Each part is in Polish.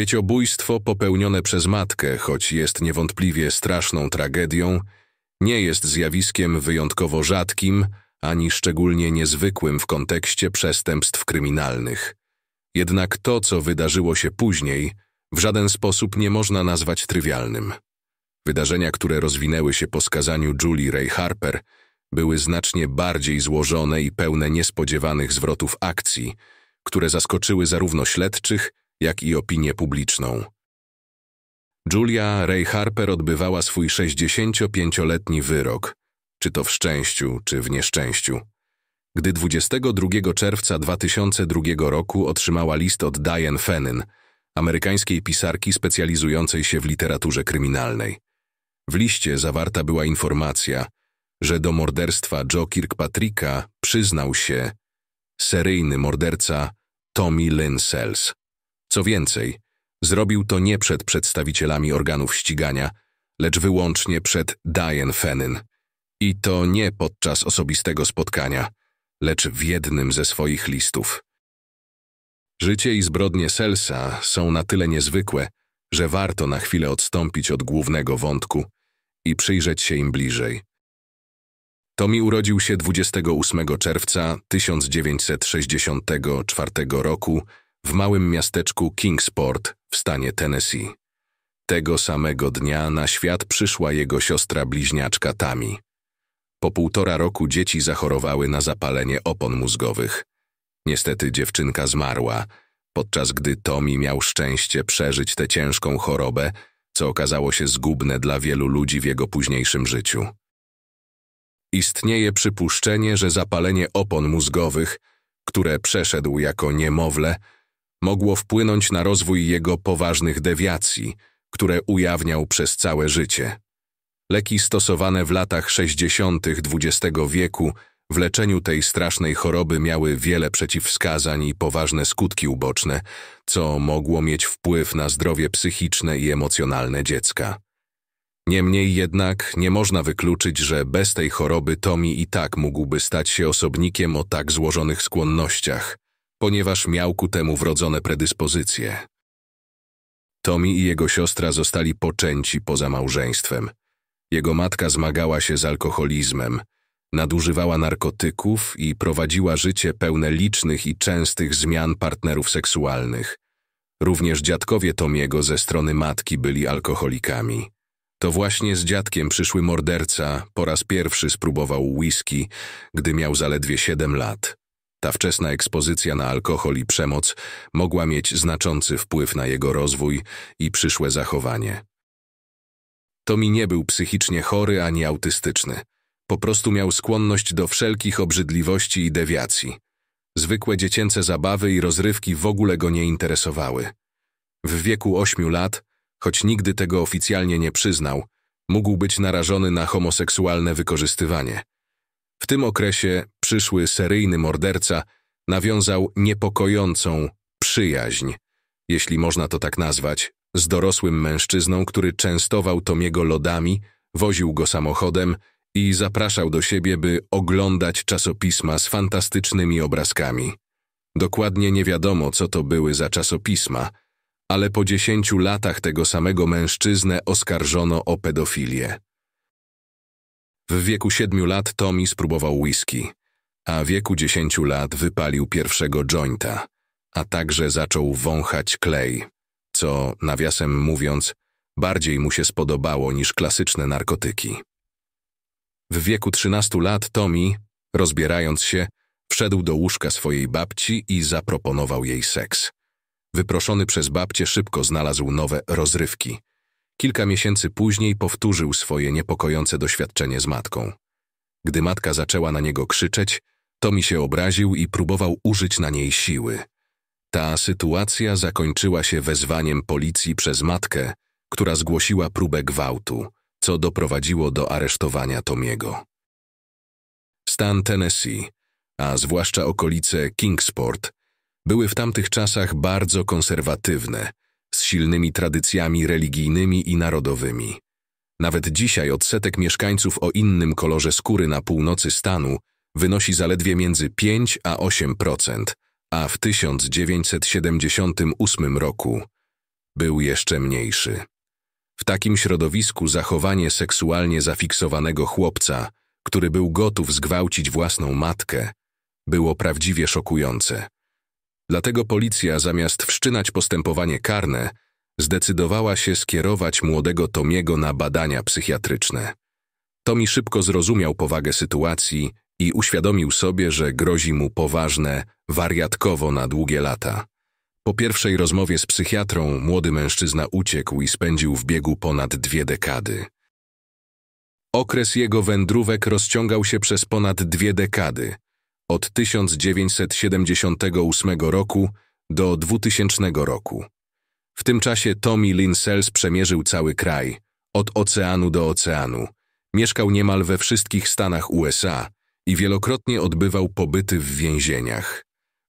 Dzieciobójstwo popełnione przez matkę, choć jest niewątpliwie straszną tragedią, nie jest zjawiskiem wyjątkowo rzadkim ani szczególnie niezwykłym w kontekście przestępstw kryminalnych. Jednak to, co wydarzyło się później, w żaden sposób nie można nazwać trywialnym. Wydarzenia, które rozwinęły się po skazaniu Julie Ray Harper, były znacznie bardziej złożone i pełne niespodziewanych zwrotów akcji, które zaskoczyły zarówno śledczych, jak i opinię publiczną. Julia Ray Harper odbywała swój 65-letni wyrok, czy to w szczęściu, czy w nieszczęściu. Gdy 22 czerwca 2002 roku otrzymała list od Diane Fennin, amerykańskiej pisarki specjalizującej się w literaturze kryminalnej. W liście zawarta była informacja, że do morderstwa Joe Kirkpatricka przyznał się seryjny morderca Tommy Lynn Sells. Co więcej, zrobił to nie przed przedstawicielami organów ścigania, lecz wyłącznie przed Diane Fenin. I to nie podczas osobistego spotkania, lecz w jednym ze swoich listów. Życie i zbrodnie Selsa są na tyle niezwykłe, że warto na chwilę odstąpić od głównego wątku i przyjrzeć się im bliżej. Tomi urodził się 28 czerwca 1964 roku w małym miasteczku Kingsport w stanie Tennessee. Tego samego dnia na świat przyszła jego siostra bliźniaczka Tami. Po półtora roku dzieci zachorowały na zapalenie opon mózgowych. Niestety dziewczynka zmarła, podczas gdy Tommy miał szczęście przeżyć tę ciężką chorobę, co okazało się zgubne dla wielu ludzi w jego późniejszym życiu. Istnieje przypuszczenie, że zapalenie opon mózgowych, które przeszedł jako niemowlę, mogło wpłynąć na rozwój jego poważnych dewiacji, które ujawniał przez całe życie. Leki stosowane w latach 60. XX wieku w leczeniu tej strasznej choroby miały wiele przeciwwskazań i poważne skutki uboczne, co mogło mieć wpływ na zdrowie psychiczne i emocjonalne dziecka. Niemniej jednak nie można wykluczyć, że bez tej choroby Tomi i tak mógłby stać się osobnikiem o tak złożonych skłonnościach – ponieważ miał ku temu wrodzone predyspozycje. Tommy i jego siostra zostali poczęci poza małżeństwem. Jego matka zmagała się z alkoholizmem, nadużywała narkotyków i prowadziła życie pełne licznych i częstych zmian partnerów seksualnych. Również dziadkowie Tomiego ze strony matki byli alkoholikami. To właśnie z dziadkiem przyszły morderca po raz pierwszy spróbował whisky, gdy miał zaledwie siedem lat. Ta wczesna ekspozycja na alkohol i przemoc mogła mieć znaczący wpływ na jego rozwój i przyszłe zachowanie. Tomi nie był psychicznie chory ani autystyczny. Po prostu miał skłonność do wszelkich obrzydliwości i dewiacji. Zwykłe dziecięce zabawy i rozrywki w ogóle go nie interesowały. W wieku ośmiu lat, choć nigdy tego oficjalnie nie przyznał, mógł być narażony na homoseksualne wykorzystywanie. W tym okresie przyszły seryjny morderca nawiązał niepokojącą przyjaźń, jeśli można to tak nazwać, z dorosłym mężczyzną, który częstował Tomiego lodami, woził go samochodem i zapraszał do siebie, by oglądać czasopisma z fantastycznymi obrazkami. Dokładnie nie wiadomo, co to były za czasopisma, ale po dziesięciu latach tego samego mężczyznę oskarżono o pedofilię. W wieku siedmiu lat Tommy spróbował whisky a w wieku 10 lat wypalił pierwszego jointa, a także zaczął wąchać klej, co, nawiasem mówiąc, bardziej mu się spodobało niż klasyczne narkotyki. W wieku 13 lat Tommy, rozbierając się, wszedł do łóżka swojej babci i zaproponował jej seks. Wyproszony przez babcię szybko znalazł nowe rozrywki. Kilka miesięcy później powtórzył swoje niepokojące doświadczenie z matką. Gdy matka zaczęła na niego krzyczeć, Tomi się obraził i próbował użyć na niej siły. Ta sytuacja zakończyła się wezwaniem policji przez matkę, która zgłosiła próbę gwałtu, co doprowadziło do aresztowania Tomiego. Stan Tennessee, a zwłaszcza okolice Kingsport, były w tamtych czasach bardzo konserwatywne, z silnymi tradycjami religijnymi i narodowymi. Nawet dzisiaj odsetek mieszkańców o innym kolorze skóry na północy stanu wynosi zaledwie między 5 a 8%, a w 1978 roku był jeszcze mniejszy. W takim środowisku zachowanie seksualnie zafiksowanego chłopca, który był gotów zgwałcić własną matkę, było prawdziwie szokujące. Dlatego policja zamiast wszczynać postępowanie karne, zdecydowała się skierować młodego Tomiego na badania psychiatryczne. Tomi szybko zrozumiał powagę sytuacji i uświadomił sobie, że grozi mu poważne, wariatkowo na długie lata. Po pierwszej rozmowie z psychiatrą młody mężczyzna uciekł i spędził w biegu ponad dwie dekady. Okres jego wędrówek rozciągał się przez ponad dwie dekady, od 1978 roku do 2000 roku. W tym czasie Tommy Linsels przemierzył cały kraj, od oceanu do oceanu. Mieszkał niemal we wszystkich stanach USA, i wielokrotnie odbywał pobyty w więzieniach.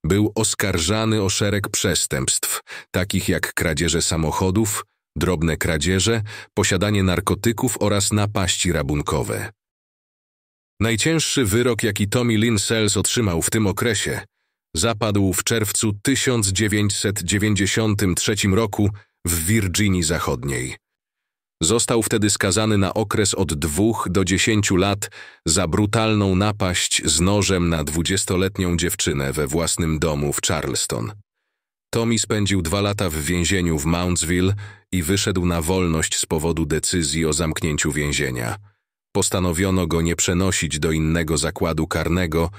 Był oskarżany o szereg przestępstw, takich jak kradzieże samochodów, drobne kradzieże, posiadanie narkotyków oraz napaści rabunkowe. Najcięższy wyrok, jaki Tommy Linsels otrzymał w tym okresie, zapadł w czerwcu 1993 roku w Virginii Zachodniej. Został wtedy skazany na okres od dwóch do dziesięciu lat za brutalną napaść z nożem na dwudziestoletnią dziewczynę we własnym domu w Charleston. Tommy spędził dwa lata w więzieniu w Moundsville i wyszedł na wolność z powodu decyzji o zamknięciu więzienia. Postanowiono go nie przenosić do innego zakładu karnego,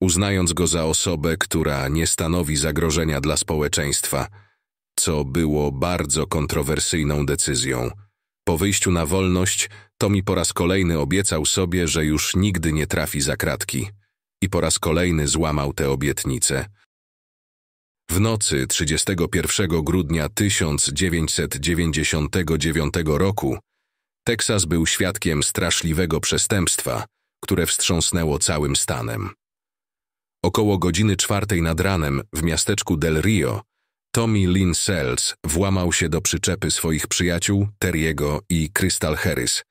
uznając go za osobę, która nie stanowi zagrożenia dla społeczeństwa, co było bardzo kontrowersyjną decyzją. Po wyjściu na wolność, Tomi po raz kolejny obiecał sobie, że już nigdy nie trafi za kratki. I po raz kolejny złamał tę obietnicę. W nocy 31 grudnia 1999 roku Teksas był świadkiem straszliwego przestępstwa, które wstrząsnęło całym stanem. Około godziny czwartej nad ranem w miasteczku Del Rio Tommy Lynn Sells włamał się do przyczepy swoich przyjaciół, Teriego i Crystal Harris.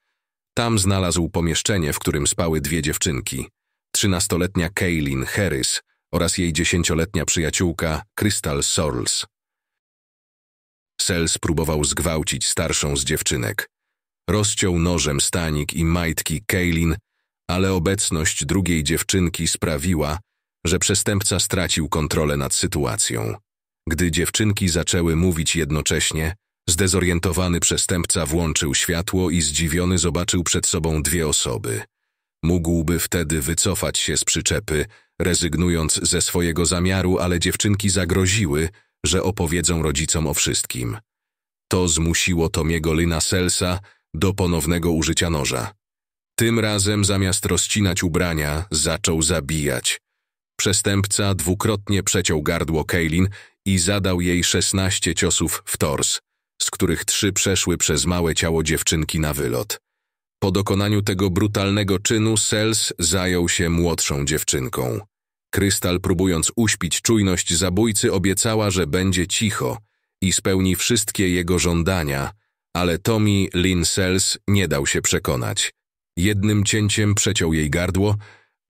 Tam znalazł pomieszczenie, w którym spały dwie dziewczynki. Trzynastoletnia Kaylin Harris oraz jej dziesięcioletnia przyjaciółka Crystal Sorls. Sells próbował zgwałcić starszą z dziewczynek. Rozciął nożem stanik i majtki Kaylin, ale obecność drugiej dziewczynki sprawiła, że przestępca stracił kontrolę nad sytuacją. Gdy dziewczynki zaczęły mówić jednocześnie, zdezorientowany przestępca włączył światło i zdziwiony zobaczył przed sobą dwie osoby. Mógłby wtedy wycofać się z przyczepy, rezygnując ze swojego zamiaru, ale dziewczynki zagroziły, że opowiedzą rodzicom o wszystkim. To zmusiło Tomiego Lyna Selsa do ponownego użycia noża. Tym razem zamiast rozcinać ubrania, zaczął zabijać. Przestępca dwukrotnie przeciął gardło Kaylin i zadał jej szesnaście ciosów w tors, z których trzy przeszły przez małe ciało dziewczynki na wylot. Po dokonaniu tego brutalnego czynu Sels zajął się młodszą dziewczynką. Krystal, próbując uśpić czujność zabójcy, obiecała, że będzie cicho i spełni wszystkie jego żądania, ale Tommy Lynn Sells nie dał się przekonać. Jednym cięciem przeciął jej gardło,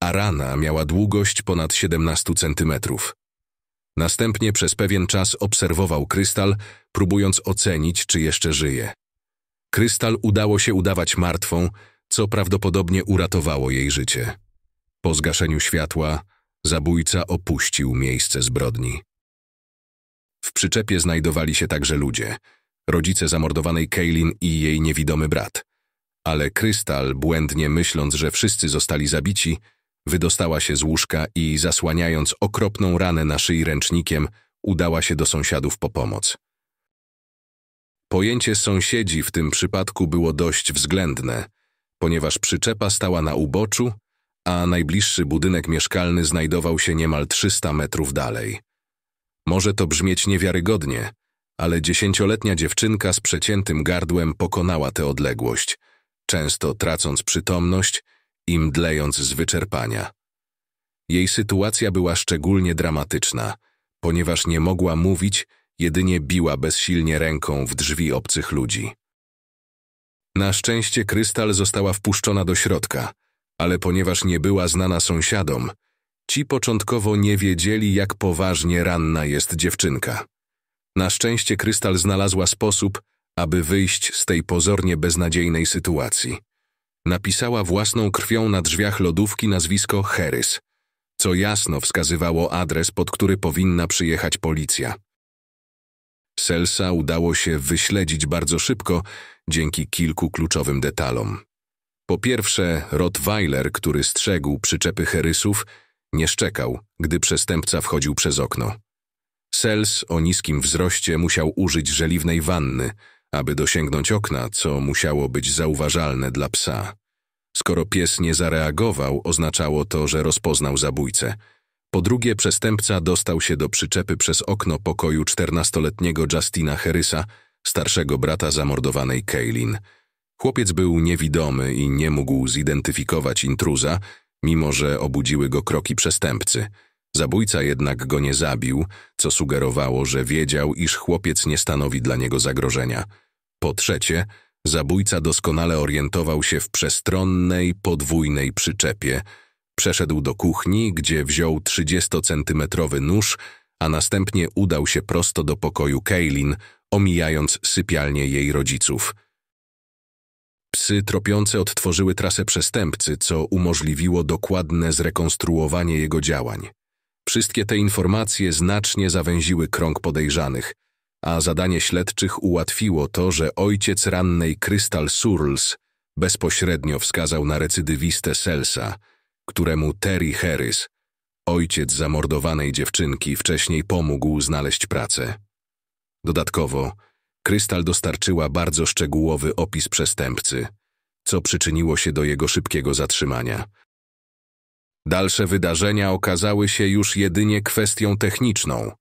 a rana miała długość ponad 17 centymetrów. Następnie przez pewien czas obserwował krystal, próbując ocenić, czy jeszcze żyje. Krystal udało się udawać martwą, co prawdopodobnie uratowało jej życie. Po zgaszeniu światła zabójca opuścił miejsce zbrodni. W przyczepie znajdowali się także ludzie, rodzice zamordowanej Kaylin i jej niewidomy brat. Ale Krystal, błędnie myśląc, że wszyscy zostali zabici, Wydostała się z łóżka i, zasłaniając okropną ranę na szyi ręcznikiem, udała się do sąsiadów po pomoc. Pojęcie sąsiedzi w tym przypadku było dość względne, ponieważ przyczepa stała na uboczu, a najbliższy budynek mieszkalny znajdował się niemal 300 metrów dalej. Może to brzmieć niewiarygodnie, ale dziesięcioletnia dziewczynka z przeciętym gardłem pokonała tę odległość, często tracąc przytomność i mdlejąc z wyczerpania. Jej sytuacja była szczególnie dramatyczna, ponieważ nie mogła mówić, jedynie biła bezsilnie ręką w drzwi obcych ludzi. Na szczęście krystal została wpuszczona do środka, ale ponieważ nie była znana sąsiadom, ci początkowo nie wiedzieli, jak poważnie ranna jest dziewczynka. Na szczęście krystal znalazła sposób, aby wyjść z tej pozornie beznadziejnej sytuacji napisała własną krwią na drzwiach lodówki nazwisko Harris, co jasno wskazywało adres, pod który powinna przyjechać policja. Selsa udało się wyśledzić bardzo szybko dzięki kilku kluczowym detalom. Po pierwsze, Rottweiler, który strzegł przyczepy herysów, nie szczekał, gdy przestępca wchodził przez okno. Sels o niskim wzroście musiał użyć żeliwnej wanny – aby dosięgnąć okna, co musiało być zauważalne dla psa. Skoro pies nie zareagował, oznaczało to, że rozpoznał zabójcę. Po drugie, przestępca dostał się do przyczepy przez okno pokoju 14-letniego Justina Harrisa, starszego brata zamordowanej Kaylin. Chłopiec był niewidomy i nie mógł zidentyfikować intruza, mimo że obudziły go kroki przestępcy. Zabójca jednak go nie zabił, co sugerowało, że wiedział, iż chłopiec nie stanowi dla niego zagrożenia. Po trzecie, zabójca doskonale orientował się w przestronnej, podwójnej przyczepie. Przeszedł do kuchni, gdzie wziął 30-centymetrowy nóż, a następnie udał się prosto do pokoju Kaylin, omijając sypialnię jej rodziców. Psy tropiące odtworzyły trasę przestępcy, co umożliwiło dokładne zrekonstruowanie jego działań. Wszystkie te informacje znacznie zawęziły krąg podejrzanych – a zadanie śledczych ułatwiło to, że ojciec rannej Krystal Surls bezpośrednio wskazał na recydywistę Selsa, któremu Terry Harris, ojciec zamordowanej dziewczynki, wcześniej pomógł znaleźć pracę. Dodatkowo, Krystal dostarczyła bardzo szczegółowy opis przestępcy, co przyczyniło się do jego szybkiego zatrzymania. Dalsze wydarzenia okazały się już jedynie kwestią techniczną –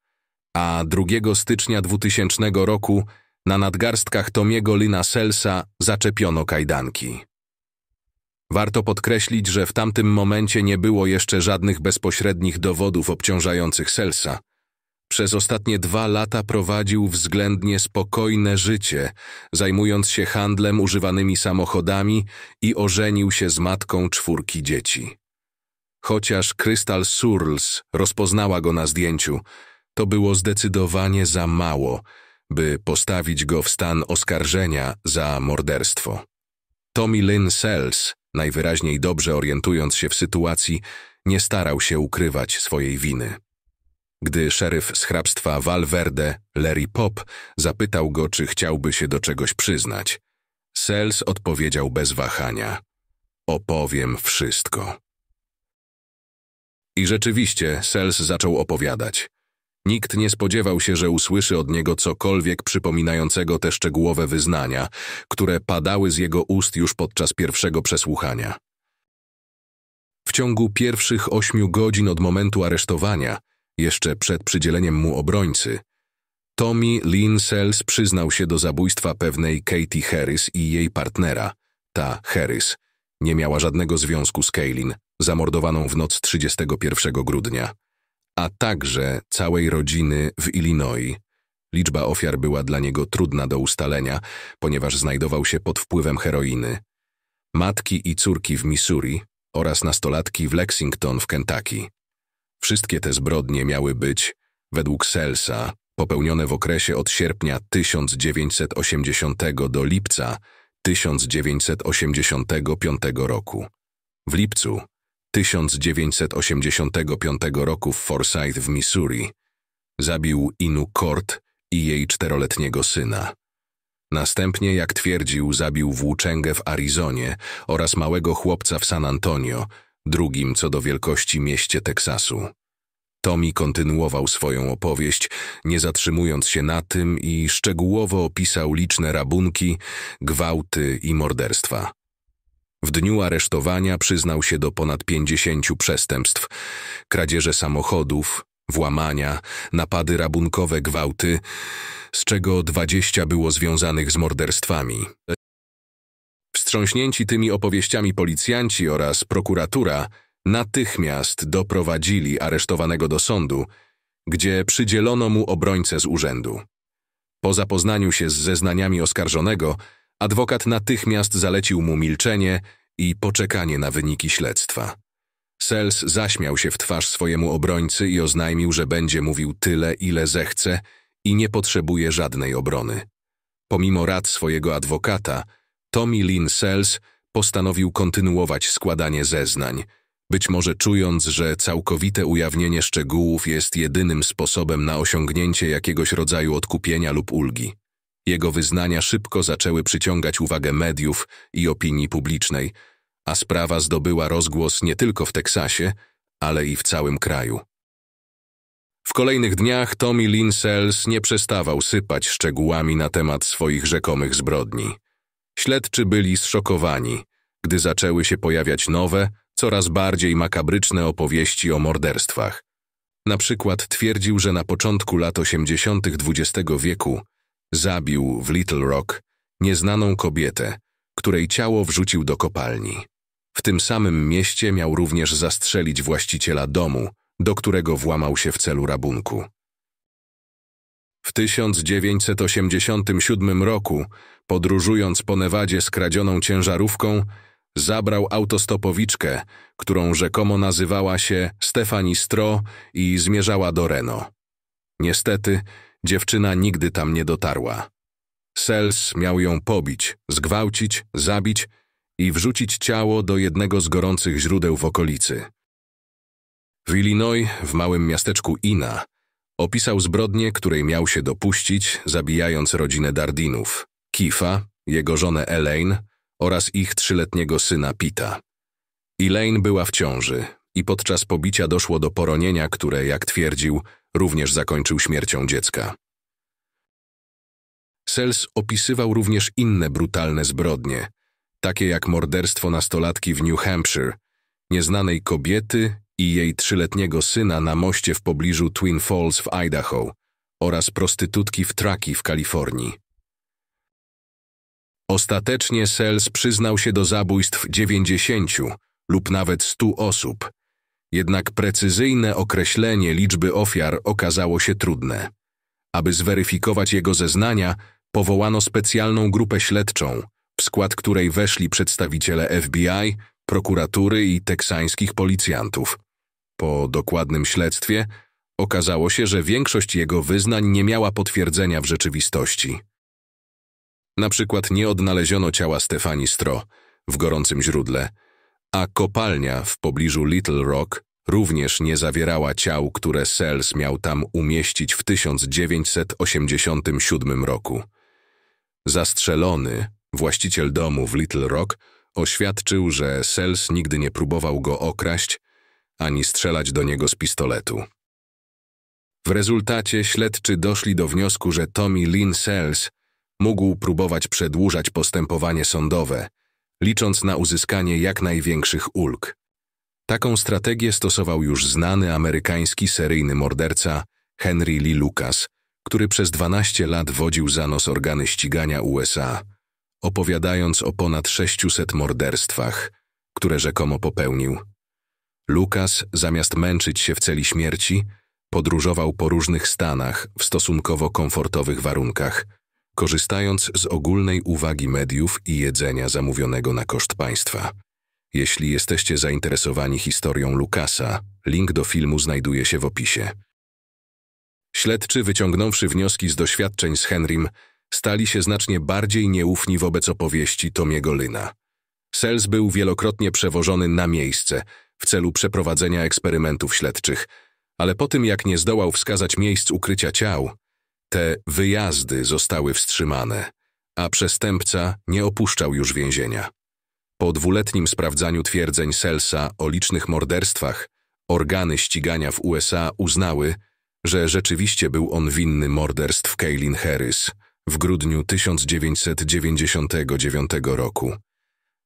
a 2 stycznia 2000 roku na nadgarstkach Tomiego Lyna Selsa zaczepiono kajdanki. Warto podkreślić, że w tamtym momencie nie było jeszcze żadnych bezpośrednich dowodów obciążających Selsa. Przez ostatnie dwa lata prowadził względnie spokojne życie, zajmując się handlem używanymi samochodami i ożenił się z matką czwórki dzieci. Chociaż Krystal Surls rozpoznała go na zdjęciu, to było zdecydowanie za mało, by postawić go w stan oskarżenia za morderstwo. Tommy Lynn Sells, najwyraźniej dobrze orientując się w sytuacji, nie starał się ukrywać swojej winy. Gdy szeryf z hrabstwa Valverde, Larry Pop, zapytał go, czy chciałby się do czegoś przyznać, Sells odpowiedział bez wahania: Opowiem wszystko. I rzeczywiście Sells zaczął opowiadać. Nikt nie spodziewał się, że usłyszy od niego cokolwiek przypominającego te szczegółowe wyznania, które padały z jego ust już podczas pierwszego przesłuchania. W ciągu pierwszych ośmiu godzin od momentu aresztowania, jeszcze przed przydzieleniem mu obrońcy, Tommy Lynn Sells przyznał się do zabójstwa pewnej Katie Harris i jej partnera. Ta Harris nie miała żadnego związku z Kaylin, zamordowaną w noc 31 grudnia a także całej rodziny w Illinois. Liczba ofiar była dla niego trudna do ustalenia, ponieważ znajdował się pod wpływem heroiny. Matki i córki w Missouri oraz nastolatki w Lexington w Kentucky. Wszystkie te zbrodnie miały być, według Selsa, popełnione w okresie od sierpnia 1980 do lipca 1985 roku. W lipcu 1985 roku w Forsyth w Missouri zabił Inu Kort i jej czteroletniego syna. Następnie, jak twierdził, zabił włóczęgę w Arizonie oraz małego chłopca w San Antonio, drugim co do wielkości mieście Teksasu. Tommy kontynuował swoją opowieść, nie zatrzymując się na tym i szczegółowo opisał liczne rabunki, gwałty i morderstwa. W dniu aresztowania przyznał się do ponad 50 przestępstw: kradzieże samochodów, włamania, napady rabunkowe, gwałty, z czego 20 było związanych z morderstwami. Wstrząśnięci tymi opowieściami policjanci oraz prokuratura natychmiast doprowadzili aresztowanego do sądu, gdzie przydzielono mu obrońcę z urzędu. Po zapoznaniu się z zeznaniami oskarżonego, adwokat natychmiast zalecił mu milczenie i poczekanie na wyniki śledztwa. Sels zaśmiał się w twarz swojemu obrońcy i oznajmił, że będzie mówił tyle, ile zechce i nie potrzebuje żadnej obrony. Pomimo rad swojego adwokata, Tommy Lynn Sells postanowił kontynuować składanie zeznań, być może czując, że całkowite ujawnienie szczegółów jest jedynym sposobem na osiągnięcie jakiegoś rodzaju odkupienia lub ulgi. Jego wyznania szybko zaczęły przyciągać uwagę mediów i opinii publicznej, a sprawa zdobyła rozgłos nie tylko w Teksasie, ale i w całym kraju. W kolejnych dniach Tommy Lynn Sells nie przestawał sypać szczegółami na temat swoich rzekomych zbrodni. Śledczy byli zszokowani, gdy zaczęły się pojawiać nowe, coraz bardziej makabryczne opowieści o morderstwach. Na przykład twierdził, że na początku lat 80. XX wieku zabił w Little Rock nieznaną kobietę, której ciało wrzucił do kopalni. W tym samym mieście miał również zastrzelić właściciela domu, do którego włamał się w celu rabunku. W 1987 roku, podróżując po Nevadzie skradzioną ciężarówką, zabrał autostopowiczkę, którą rzekomo nazywała się Stefani Stro i zmierzała do Reno. Niestety, Dziewczyna nigdy tam nie dotarła. Sels miał ją pobić, zgwałcić, zabić i wrzucić ciało do jednego z gorących źródeł w okolicy. W Illinois, w małym miasteczku Ina, opisał zbrodnię, której miał się dopuścić, zabijając rodzinę Dardinów, Kifa, jego żonę Elaine oraz ich trzyletniego syna Pita. Elaine była w ciąży i podczas pobicia doszło do poronienia, które, jak twierdził, również zakończył śmiercią dziecka. Sells opisywał również inne brutalne zbrodnie, takie jak morderstwo nastolatki w New Hampshire, nieznanej kobiety i jej trzyletniego syna na moście w pobliżu Twin Falls w Idaho oraz prostytutki w Traki w Kalifornii. Ostatecznie Sells przyznał się do zabójstw 90 lub nawet 100 osób, jednak precyzyjne określenie liczby ofiar okazało się trudne. Aby zweryfikować jego zeznania, powołano specjalną grupę śledczą, w skład której weszli przedstawiciele FBI, prokuratury i teksańskich policjantów. Po dokładnym śledztwie okazało się, że większość jego wyznań nie miała potwierdzenia w rzeczywistości. Na przykład nie odnaleziono ciała Stefani Stro w gorącym źródle, a kopalnia w pobliżu Little Rock również nie zawierała ciał, które Sells miał tam umieścić w 1987 roku. Zastrzelony, właściciel domu w Little Rock, oświadczył, że Sells nigdy nie próbował go okraść ani strzelać do niego z pistoletu. W rezultacie śledczy doszli do wniosku, że Tommy Lynn Sells mógł próbować przedłużać postępowanie sądowe, licząc na uzyskanie jak największych ulg. Taką strategię stosował już znany amerykański seryjny morderca Henry Lee Lucas, który przez 12 lat wodził za nos organy ścigania USA, opowiadając o ponad 600 morderstwach, które rzekomo popełnił. Lucas, zamiast męczyć się w celi śmierci, podróżował po różnych stanach w stosunkowo komfortowych warunkach, korzystając z ogólnej uwagi mediów i jedzenia zamówionego na koszt państwa. Jeśli jesteście zainteresowani historią Lukasa, link do filmu znajduje się w opisie. Śledczy, wyciągnąwszy wnioski z doświadczeń z Henrym, stali się znacznie bardziej nieufni wobec opowieści Tomiego Lyna. Sels był wielokrotnie przewożony na miejsce w celu przeprowadzenia eksperymentów śledczych, ale po tym jak nie zdołał wskazać miejsc ukrycia ciał, te wyjazdy zostały wstrzymane, a przestępca nie opuszczał już więzienia. Po dwuletnim sprawdzaniu twierdzeń Selsa o licznych morderstwach, organy ścigania w USA uznały, że rzeczywiście był on winny morderstw Kaylin Harris w grudniu 1999 roku.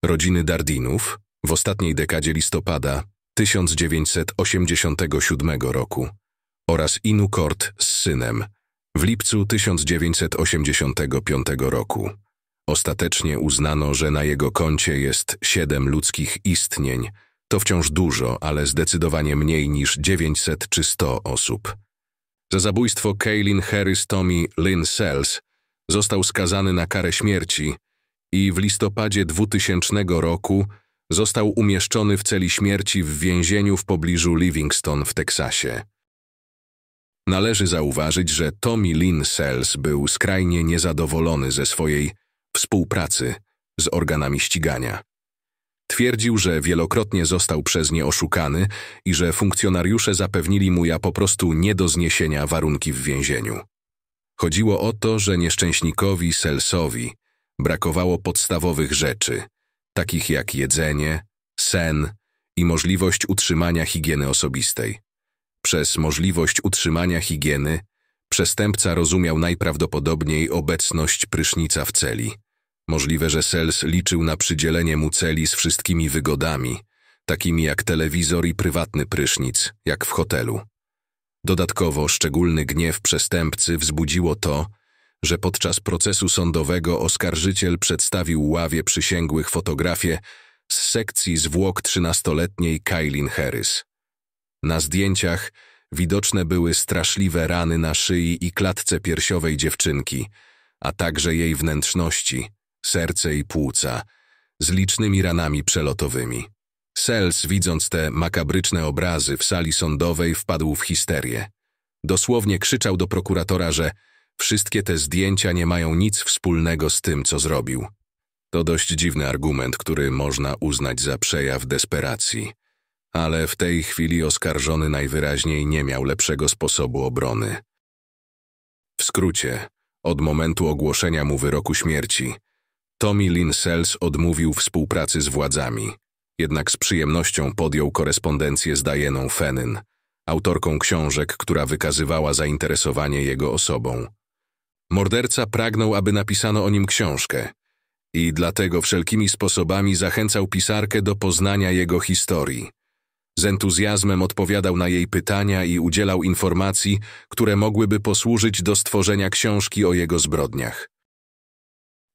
Rodziny Dardinów w ostatniej dekadzie listopada 1987 roku oraz Inu Kort z synem w lipcu 1985 roku. Ostatecznie uznano, że na jego koncie jest siedem ludzkich istnień. To wciąż dużo, ale zdecydowanie mniej niż 900 czy 100 osób. Za zabójstwo Kaylin Harris Tommy Lynn Sells został skazany na karę śmierci i w listopadzie 2000 roku został umieszczony w celi śmierci w więzieniu w pobliżu Livingston w Teksasie. Należy zauważyć, że Tommy Lynn Sells był skrajnie niezadowolony ze swojej współpracy z organami ścigania. Twierdził, że wielokrotnie został przez nie oszukany i że funkcjonariusze zapewnili mu ja po prostu nie do zniesienia warunki w więzieniu. Chodziło o to, że nieszczęśnikowi Selsowi brakowało podstawowych rzeczy, takich jak jedzenie, sen i możliwość utrzymania higieny osobistej. Przez możliwość utrzymania higieny Przestępca rozumiał najprawdopodobniej obecność prysznica w celi. Możliwe, że Sels liczył na przydzielenie mu celi z wszystkimi wygodami, takimi jak telewizor i prywatny prysznic, jak w hotelu. Dodatkowo szczególny gniew przestępcy wzbudziło to, że podczas procesu sądowego oskarżyciel przedstawił ławie przysięgłych fotografię z sekcji zwłok trzynastoletniej Kailin Harris. Na zdjęciach widoczne były straszliwe rany na szyi i klatce piersiowej dziewczynki, a także jej wnętrzności, serce i płuca, z licznymi ranami przelotowymi. Sels, widząc te makabryczne obrazy w sali sądowej, wpadł w histerię. Dosłownie krzyczał do prokuratora, że wszystkie te zdjęcia nie mają nic wspólnego z tym, co zrobił. To dość dziwny argument, który można uznać za przejaw desperacji ale w tej chwili oskarżony najwyraźniej nie miał lepszego sposobu obrony. W skrócie, od momentu ogłoszenia mu wyroku śmierci, Tommy Linsels odmówił współpracy z władzami, jednak z przyjemnością podjął korespondencję z Dianą Fenyn, autorką książek, która wykazywała zainteresowanie jego osobą. Morderca pragnął, aby napisano o nim książkę i dlatego wszelkimi sposobami zachęcał pisarkę do poznania jego historii. Z entuzjazmem odpowiadał na jej pytania i udzielał informacji, które mogłyby posłużyć do stworzenia książki o jego zbrodniach.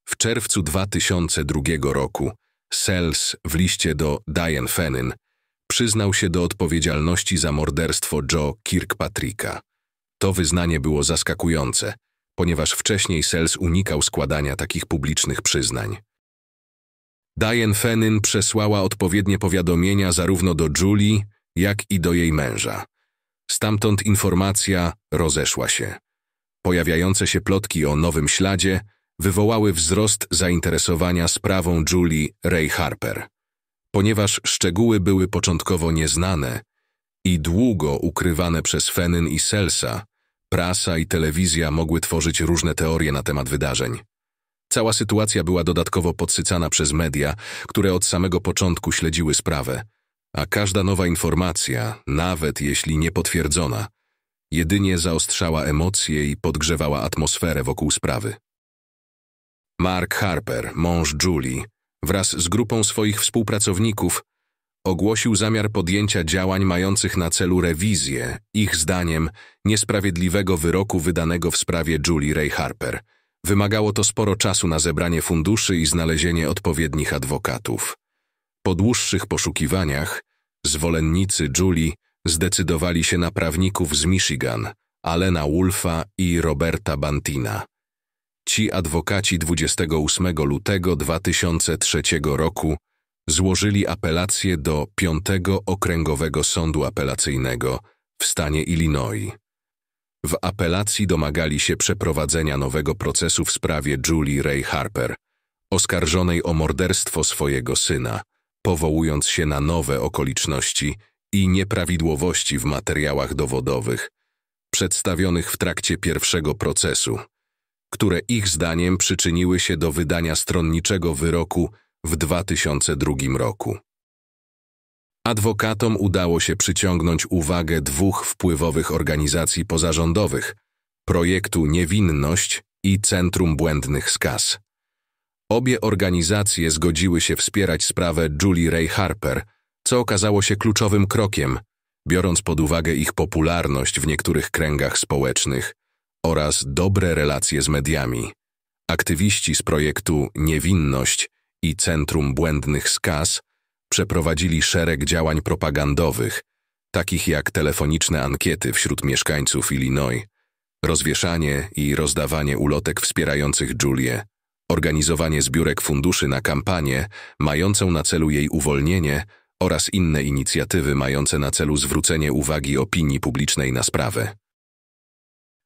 W czerwcu 2002 roku Sells w liście do Diane Fennin przyznał się do odpowiedzialności za morderstwo Joe Kirkpatricka. To wyznanie było zaskakujące, ponieważ wcześniej Sells unikał składania takich publicznych przyznań. Diane Fenyn przesłała odpowiednie powiadomienia zarówno do Julie, jak i do jej męża. Stamtąd informacja rozeszła się. Pojawiające się plotki o nowym śladzie wywołały wzrost zainteresowania sprawą Julie Ray Harper. Ponieważ szczegóły były początkowo nieznane i długo ukrywane przez Fenyn i Selsa, prasa i telewizja mogły tworzyć różne teorie na temat wydarzeń. Cała sytuacja była dodatkowo podsycana przez media, które od samego początku śledziły sprawę, a każda nowa informacja, nawet jeśli niepotwierdzona, jedynie zaostrzała emocje i podgrzewała atmosferę wokół sprawy. Mark Harper, mąż Julie, wraz z grupą swoich współpracowników ogłosił zamiar podjęcia działań mających na celu rewizję, ich zdaniem, niesprawiedliwego wyroku wydanego w sprawie Julie Ray Harper – Wymagało to sporo czasu na zebranie funduszy i znalezienie odpowiednich adwokatów. Po dłuższych poszukiwaniach zwolennicy Julie zdecydowali się na prawników z Michigan, Alena Wolfa i Roberta Bantina. Ci adwokaci 28 lutego 2003 roku złożyli apelację do V Okręgowego Sądu Apelacyjnego w stanie Illinois w apelacji domagali się przeprowadzenia nowego procesu w sprawie Julie Ray Harper, oskarżonej o morderstwo swojego syna, powołując się na nowe okoliczności i nieprawidłowości w materiałach dowodowych przedstawionych w trakcie pierwszego procesu, które ich zdaniem przyczyniły się do wydania stronniczego wyroku w 2002 roku. Adwokatom udało się przyciągnąć uwagę dwóch wpływowych organizacji pozarządowych projektu Niewinność i Centrum Błędnych Skaz. Obie organizacje zgodziły się wspierać sprawę Julie Ray Harper, co okazało się kluczowym krokiem, biorąc pod uwagę ich popularność w niektórych kręgach społecznych oraz dobre relacje z mediami. Aktywiści z projektu Niewinność i Centrum Błędnych Skaz przeprowadzili szereg działań propagandowych, takich jak telefoniczne ankiety wśród mieszkańców Illinois, rozwieszanie i rozdawanie ulotek wspierających Julię, organizowanie zbiórek funduszy na kampanię mającą na celu jej uwolnienie oraz inne inicjatywy mające na celu zwrócenie uwagi opinii publicznej na sprawę.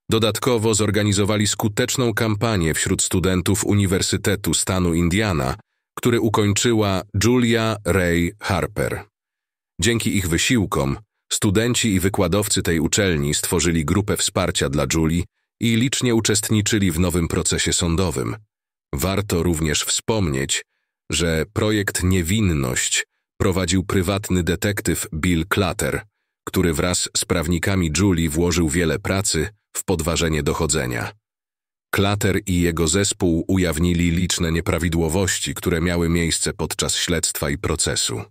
Dodatkowo zorganizowali skuteczną kampanię wśród studentów Uniwersytetu Stanu Indiana który ukończyła Julia Ray Harper. Dzięki ich wysiłkom studenci i wykładowcy tej uczelni stworzyli grupę wsparcia dla Julii i licznie uczestniczyli w nowym procesie sądowym. Warto również wspomnieć, że projekt Niewinność prowadził prywatny detektyw Bill Clatter, który wraz z prawnikami Julie włożył wiele pracy w podważenie dochodzenia. Klater i jego zespół ujawnili liczne nieprawidłowości, które miały miejsce podczas śledztwa i procesu.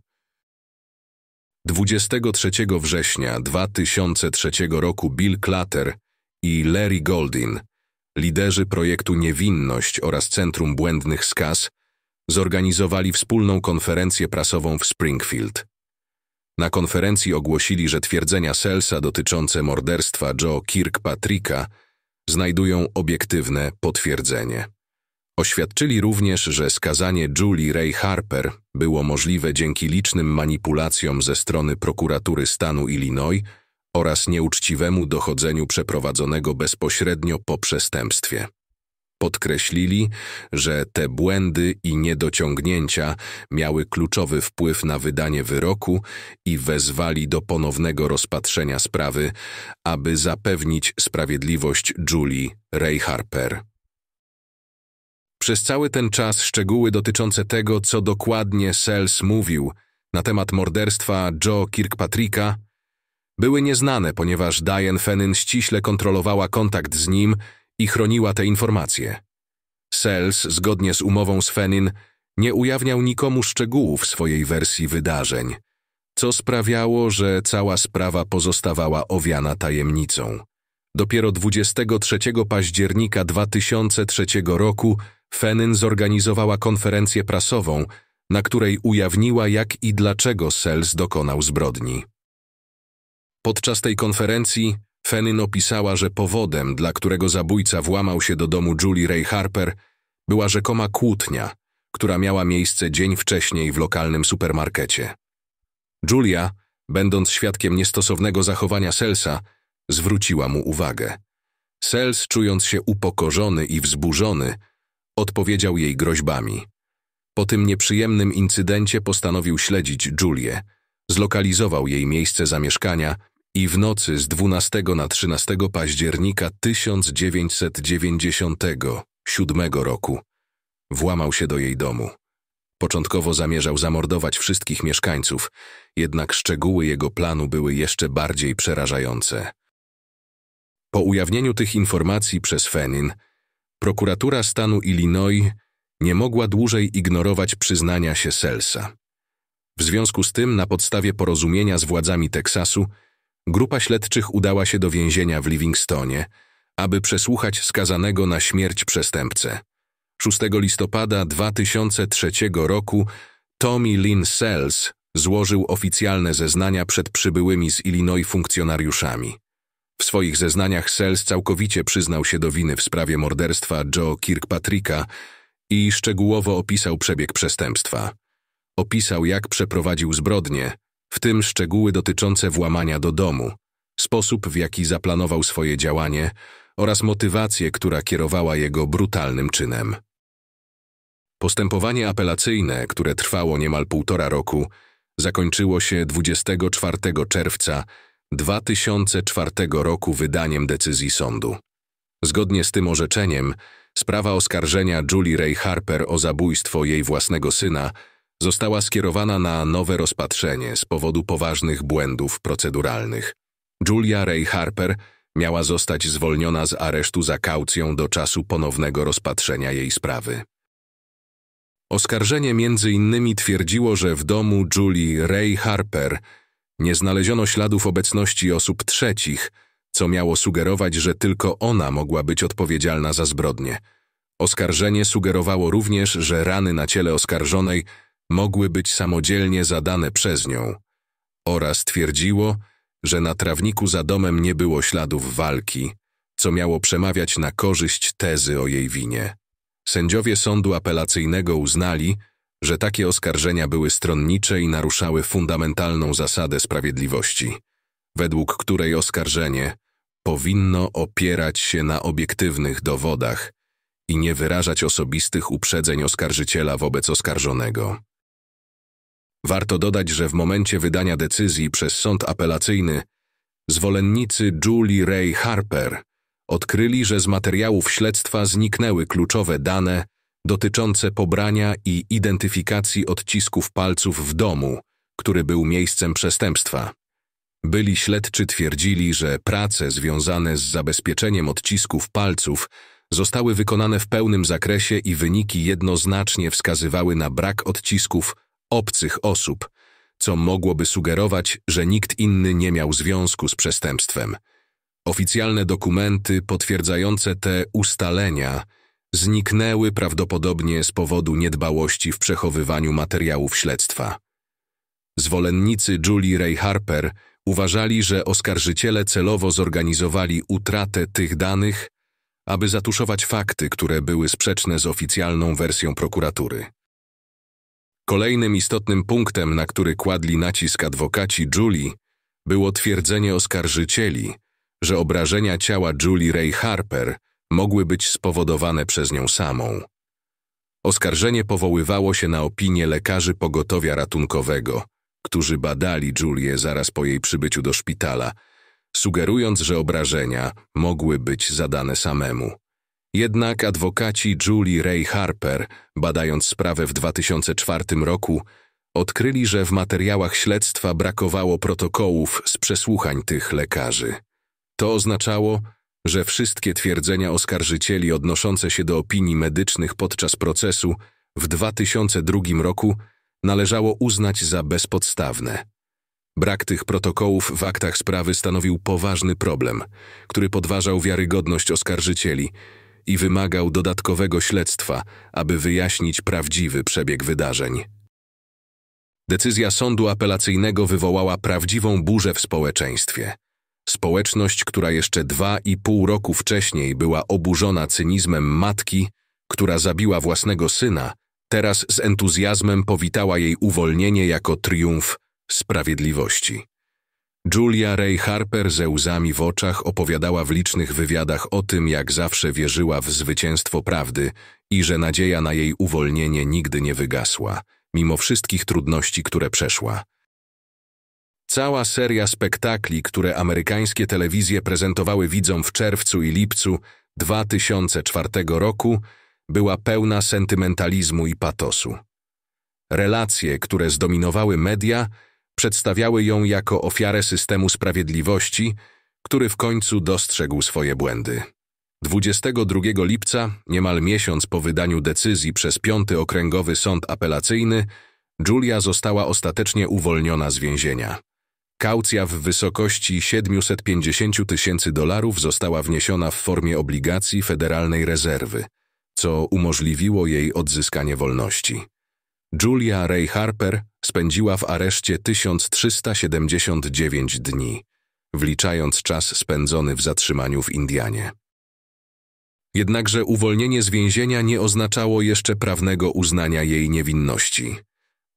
23 września 2003 roku Bill Klater i Larry Goldin, liderzy projektu Niewinność oraz Centrum Błędnych Skaz, zorganizowali wspólną konferencję prasową w Springfield. Na konferencji ogłosili, że twierdzenia Selsa dotyczące morderstwa Joe Kirkpatricka znajdują obiektywne potwierdzenie. Oświadczyli również, że skazanie Julie Ray Harper było możliwe dzięki licznym manipulacjom ze strony prokuratury stanu Illinois oraz nieuczciwemu dochodzeniu przeprowadzonego bezpośrednio po przestępstwie. Podkreślili, że te błędy i niedociągnięcia miały kluczowy wpływ na wydanie wyroku i wezwali do ponownego rozpatrzenia sprawy, aby zapewnić sprawiedliwość Julie Ray Harper. Przez cały ten czas szczegóły dotyczące tego, co dokładnie Sells mówił na temat morderstwa Joe Kirkpatricka, były nieznane, ponieważ Diane Fenin ściśle kontrolowała kontakt z nim – i chroniła te informacje. Sells, zgodnie z umową z Fenin, nie ujawniał nikomu szczegółów swojej wersji wydarzeń, co sprawiało, że cała sprawa pozostawała owiana tajemnicą. Dopiero 23 października 2003 roku Fenin zorganizowała konferencję prasową, na której ujawniła, jak i dlaczego Sells dokonał zbrodni. Podczas tej konferencji Fenin opisała, że powodem, dla którego zabójca włamał się do domu Julie Ray Harper, była rzekoma kłótnia, która miała miejsce dzień wcześniej w lokalnym supermarkecie. Julia, będąc świadkiem niestosownego zachowania Selsa, zwróciła mu uwagę. Sels, czując się upokorzony i wzburzony, odpowiedział jej groźbami. Po tym nieprzyjemnym incydencie postanowił śledzić Julię, zlokalizował jej miejsce zamieszkania i w nocy z 12 na 13 października 1997 roku włamał się do jej domu. Początkowo zamierzał zamordować wszystkich mieszkańców, jednak szczegóły jego planu były jeszcze bardziej przerażające. Po ujawnieniu tych informacji przez Fenin, prokuratura stanu Illinois nie mogła dłużej ignorować przyznania się Selsa. W związku z tym, na podstawie porozumienia z władzami Teksasu, Grupa śledczych udała się do więzienia w Livingstonie, aby przesłuchać skazanego na śmierć przestępcę. 6 listopada 2003 roku Tommy Lynn Sells złożył oficjalne zeznania przed przybyłymi z Illinois funkcjonariuszami. W swoich zeznaniach Sells całkowicie przyznał się do winy w sprawie morderstwa Joe Kirkpatricka i szczegółowo opisał przebieg przestępstwa. Opisał, jak przeprowadził zbrodnię, w tym szczegóły dotyczące włamania do domu, sposób w jaki zaplanował swoje działanie oraz motywację, która kierowała jego brutalnym czynem. Postępowanie apelacyjne, które trwało niemal półtora roku, zakończyło się 24 czerwca 2004 roku wydaniem decyzji sądu. Zgodnie z tym orzeczeniem, sprawa oskarżenia Julie Ray Harper o zabójstwo jej własnego syna została skierowana na nowe rozpatrzenie z powodu poważnych błędów proceduralnych. Julia Ray Harper miała zostać zwolniona z aresztu za kaucją do czasu ponownego rozpatrzenia jej sprawy. Oskarżenie między innymi twierdziło, że w domu Julie Ray Harper nie znaleziono śladów obecności osób trzecich, co miało sugerować, że tylko ona mogła być odpowiedzialna za zbrodnie. Oskarżenie sugerowało również, że rany na ciele oskarżonej mogły być samodzielnie zadane przez nią oraz twierdziło, że na trawniku za domem nie było śladów walki, co miało przemawiać na korzyść tezy o jej winie. Sędziowie sądu apelacyjnego uznali, że takie oskarżenia były stronnicze i naruszały fundamentalną zasadę sprawiedliwości, według której oskarżenie powinno opierać się na obiektywnych dowodach i nie wyrażać osobistych uprzedzeń oskarżyciela wobec oskarżonego. Warto dodać, że w momencie wydania decyzji przez sąd apelacyjny zwolennicy Julie Ray Harper odkryli, że z materiałów śledztwa zniknęły kluczowe dane dotyczące pobrania i identyfikacji odcisków palców w domu, który był miejscem przestępstwa. Byli śledczy twierdzili, że prace związane z zabezpieczeniem odcisków palców zostały wykonane w pełnym zakresie i wyniki jednoznacznie wskazywały na brak odcisków obcych osób, co mogłoby sugerować, że nikt inny nie miał związku z przestępstwem. Oficjalne dokumenty potwierdzające te ustalenia zniknęły prawdopodobnie z powodu niedbałości w przechowywaniu materiałów śledztwa. Zwolennicy Julie Ray Harper uważali, że oskarżyciele celowo zorganizowali utratę tych danych, aby zatuszować fakty, które były sprzeczne z oficjalną wersją prokuratury. Kolejnym istotnym punktem, na który kładli nacisk adwokaci Julie, było twierdzenie oskarżycieli, że obrażenia ciała Julie Ray Harper mogły być spowodowane przez nią samą. Oskarżenie powoływało się na opinię lekarzy pogotowia ratunkowego, którzy badali Julię zaraz po jej przybyciu do szpitala, sugerując, że obrażenia mogły być zadane samemu. Jednak adwokaci Julie Ray Harper, badając sprawę w 2004 roku, odkryli, że w materiałach śledztwa brakowało protokołów z przesłuchań tych lekarzy. To oznaczało, że wszystkie twierdzenia oskarżycieli odnoszące się do opinii medycznych podczas procesu w 2002 roku należało uznać za bezpodstawne. Brak tych protokołów w aktach sprawy stanowił poważny problem, który podważał wiarygodność oskarżycieli i wymagał dodatkowego śledztwa, aby wyjaśnić prawdziwy przebieg wydarzeń. Decyzja sądu apelacyjnego wywołała prawdziwą burzę w społeczeństwie. Społeczność, która jeszcze dwa i pół roku wcześniej była oburzona cynizmem matki, która zabiła własnego syna, teraz z entuzjazmem powitała jej uwolnienie jako triumf sprawiedliwości. Julia Ray Harper ze łzami w oczach opowiadała w licznych wywiadach o tym, jak zawsze wierzyła w zwycięstwo prawdy i że nadzieja na jej uwolnienie nigdy nie wygasła, mimo wszystkich trudności, które przeszła. Cała seria spektakli, które amerykańskie telewizje prezentowały widzom w czerwcu i lipcu 2004 roku, była pełna sentymentalizmu i patosu. Relacje, które zdominowały media, przedstawiały ją jako ofiarę systemu sprawiedliwości, który w końcu dostrzegł swoje błędy. 22 lipca, niemal miesiąc po wydaniu decyzji przez Piąty Okręgowy Sąd Apelacyjny, Julia została ostatecznie uwolniona z więzienia. Kaucja w wysokości 750 tysięcy dolarów została wniesiona w formie obligacji Federalnej Rezerwy, co umożliwiło jej odzyskanie wolności. Julia Ray Harper spędziła w areszcie 1379 dni, wliczając czas spędzony w zatrzymaniu w Indianie. Jednakże uwolnienie z więzienia nie oznaczało jeszcze prawnego uznania jej niewinności.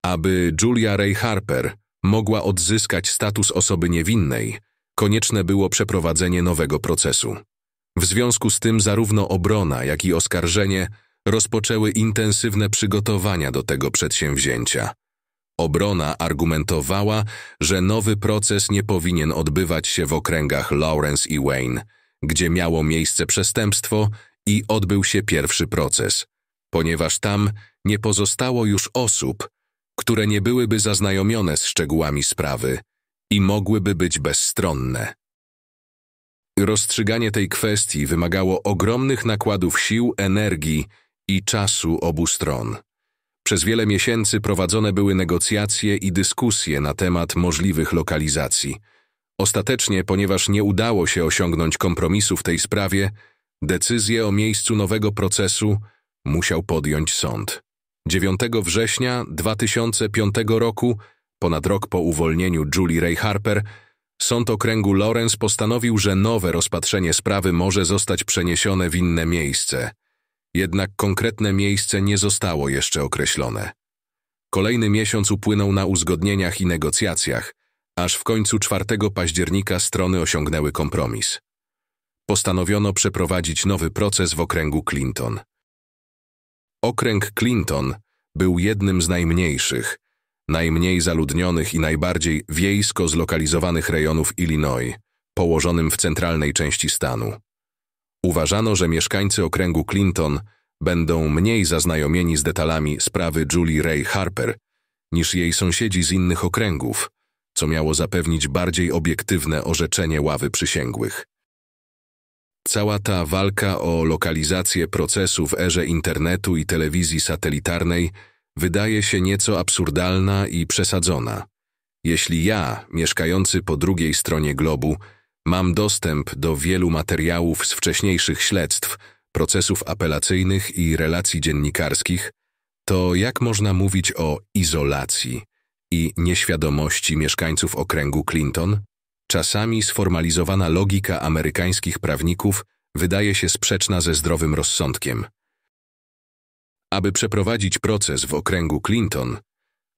Aby Julia Ray Harper mogła odzyskać status osoby niewinnej, konieczne było przeprowadzenie nowego procesu. W związku z tym zarówno obrona, jak i oskarżenie rozpoczęły intensywne przygotowania do tego przedsięwzięcia. Obrona argumentowała, że nowy proces nie powinien odbywać się w okręgach Lawrence i Wayne, gdzie miało miejsce przestępstwo i odbył się pierwszy proces, ponieważ tam nie pozostało już osób, które nie byłyby zaznajomione z szczegółami sprawy i mogłyby być bezstronne. Rozstrzyganie tej kwestii wymagało ogromnych nakładów sił, energii i czasu obu stron. Przez wiele miesięcy prowadzone były negocjacje i dyskusje na temat możliwych lokalizacji. Ostatecznie, ponieważ nie udało się osiągnąć kompromisu w tej sprawie, decyzję o miejscu nowego procesu musiał podjąć sąd. 9 września 2005 roku, ponad rok po uwolnieniu Julie Ray Harper, Sąd Okręgu Lawrence postanowił, że nowe rozpatrzenie sprawy może zostać przeniesione w inne miejsce jednak konkretne miejsce nie zostało jeszcze określone. Kolejny miesiąc upłynął na uzgodnieniach i negocjacjach, aż w końcu 4 października strony osiągnęły kompromis. Postanowiono przeprowadzić nowy proces w okręgu Clinton. Okręg Clinton był jednym z najmniejszych, najmniej zaludnionych i najbardziej wiejsko zlokalizowanych rejonów Illinois, położonym w centralnej części stanu. Uważano, że mieszkańcy okręgu Clinton będą mniej zaznajomieni z detalami sprawy Julie Ray Harper niż jej sąsiedzi z innych okręgów, co miało zapewnić bardziej obiektywne orzeczenie ławy przysięgłych. Cała ta walka o lokalizację procesu w erze internetu i telewizji satelitarnej wydaje się nieco absurdalna i przesadzona. Jeśli ja, mieszkający po drugiej stronie globu, Mam dostęp do wielu materiałów z wcześniejszych śledztw, procesów apelacyjnych i relacji dziennikarskich, to jak można mówić o izolacji i nieświadomości mieszkańców okręgu Clinton? Czasami sformalizowana logika amerykańskich prawników wydaje się sprzeczna ze zdrowym rozsądkiem. Aby przeprowadzić proces w okręgu Clinton,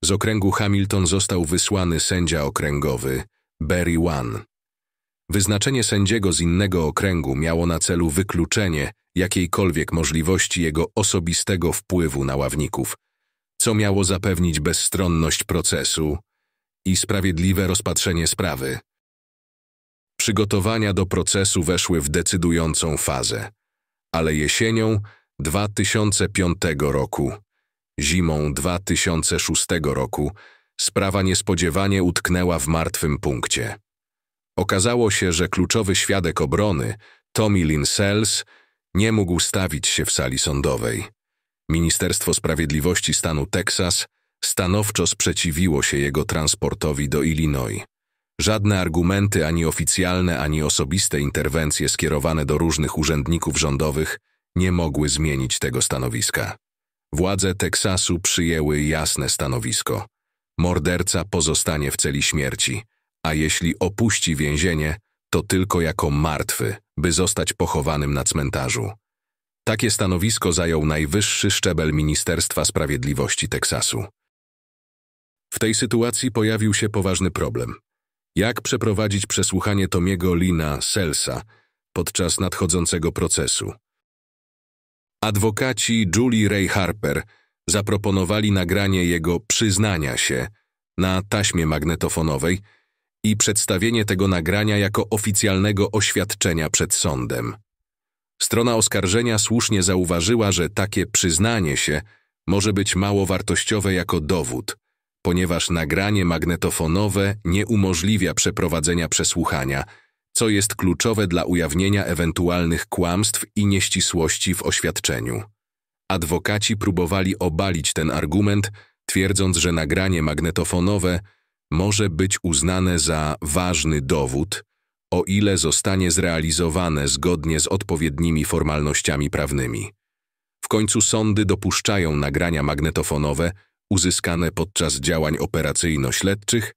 z okręgu Hamilton został wysłany sędzia okręgowy Barry One. Wyznaczenie sędziego z innego okręgu miało na celu wykluczenie jakiejkolwiek możliwości jego osobistego wpływu na ławników, co miało zapewnić bezstronność procesu i sprawiedliwe rozpatrzenie sprawy. Przygotowania do procesu weszły w decydującą fazę, ale jesienią 2005 roku, zimą 2006 roku sprawa niespodziewanie utknęła w martwym punkcie. Okazało się, że kluczowy świadek obrony, Tommy Sells, nie mógł stawić się w sali sądowej. Ministerstwo Sprawiedliwości stanu Teksas stanowczo sprzeciwiło się jego transportowi do Illinois. Żadne argumenty, ani oficjalne, ani osobiste interwencje skierowane do różnych urzędników rządowych nie mogły zmienić tego stanowiska. Władze Teksasu przyjęły jasne stanowisko. Morderca pozostanie w celi śmierci, a jeśli opuści więzienie, to tylko jako martwy, by zostać pochowanym na cmentarzu. Takie stanowisko zajął najwyższy szczebel Ministerstwa Sprawiedliwości Teksasu. W tej sytuacji pojawił się poważny problem. Jak przeprowadzić przesłuchanie Tomiego Lina Selsa podczas nadchodzącego procesu? Adwokaci Julie Ray Harper zaproponowali nagranie jego przyznania się na taśmie magnetofonowej, i przedstawienie tego nagrania jako oficjalnego oświadczenia przed sądem. Strona oskarżenia słusznie zauważyła, że takie przyznanie się może być mało wartościowe jako dowód, ponieważ nagranie magnetofonowe nie umożliwia przeprowadzenia przesłuchania, co jest kluczowe dla ujawnienia ewentualnych kłamstw i nieścisłości w oświadczeniu. Adwokaci próbowali obalić ten argument, twierdząc, że nagranie magnetofonowe może być uznane za ważny dowód, o ile zostanie zrealizowane zgodnie z odpowiednimi formalnościami prawnymi. W końcu sądy dopuszczają nagrania magnetofonowe uzyskane podczas działań operacyjno-śledczych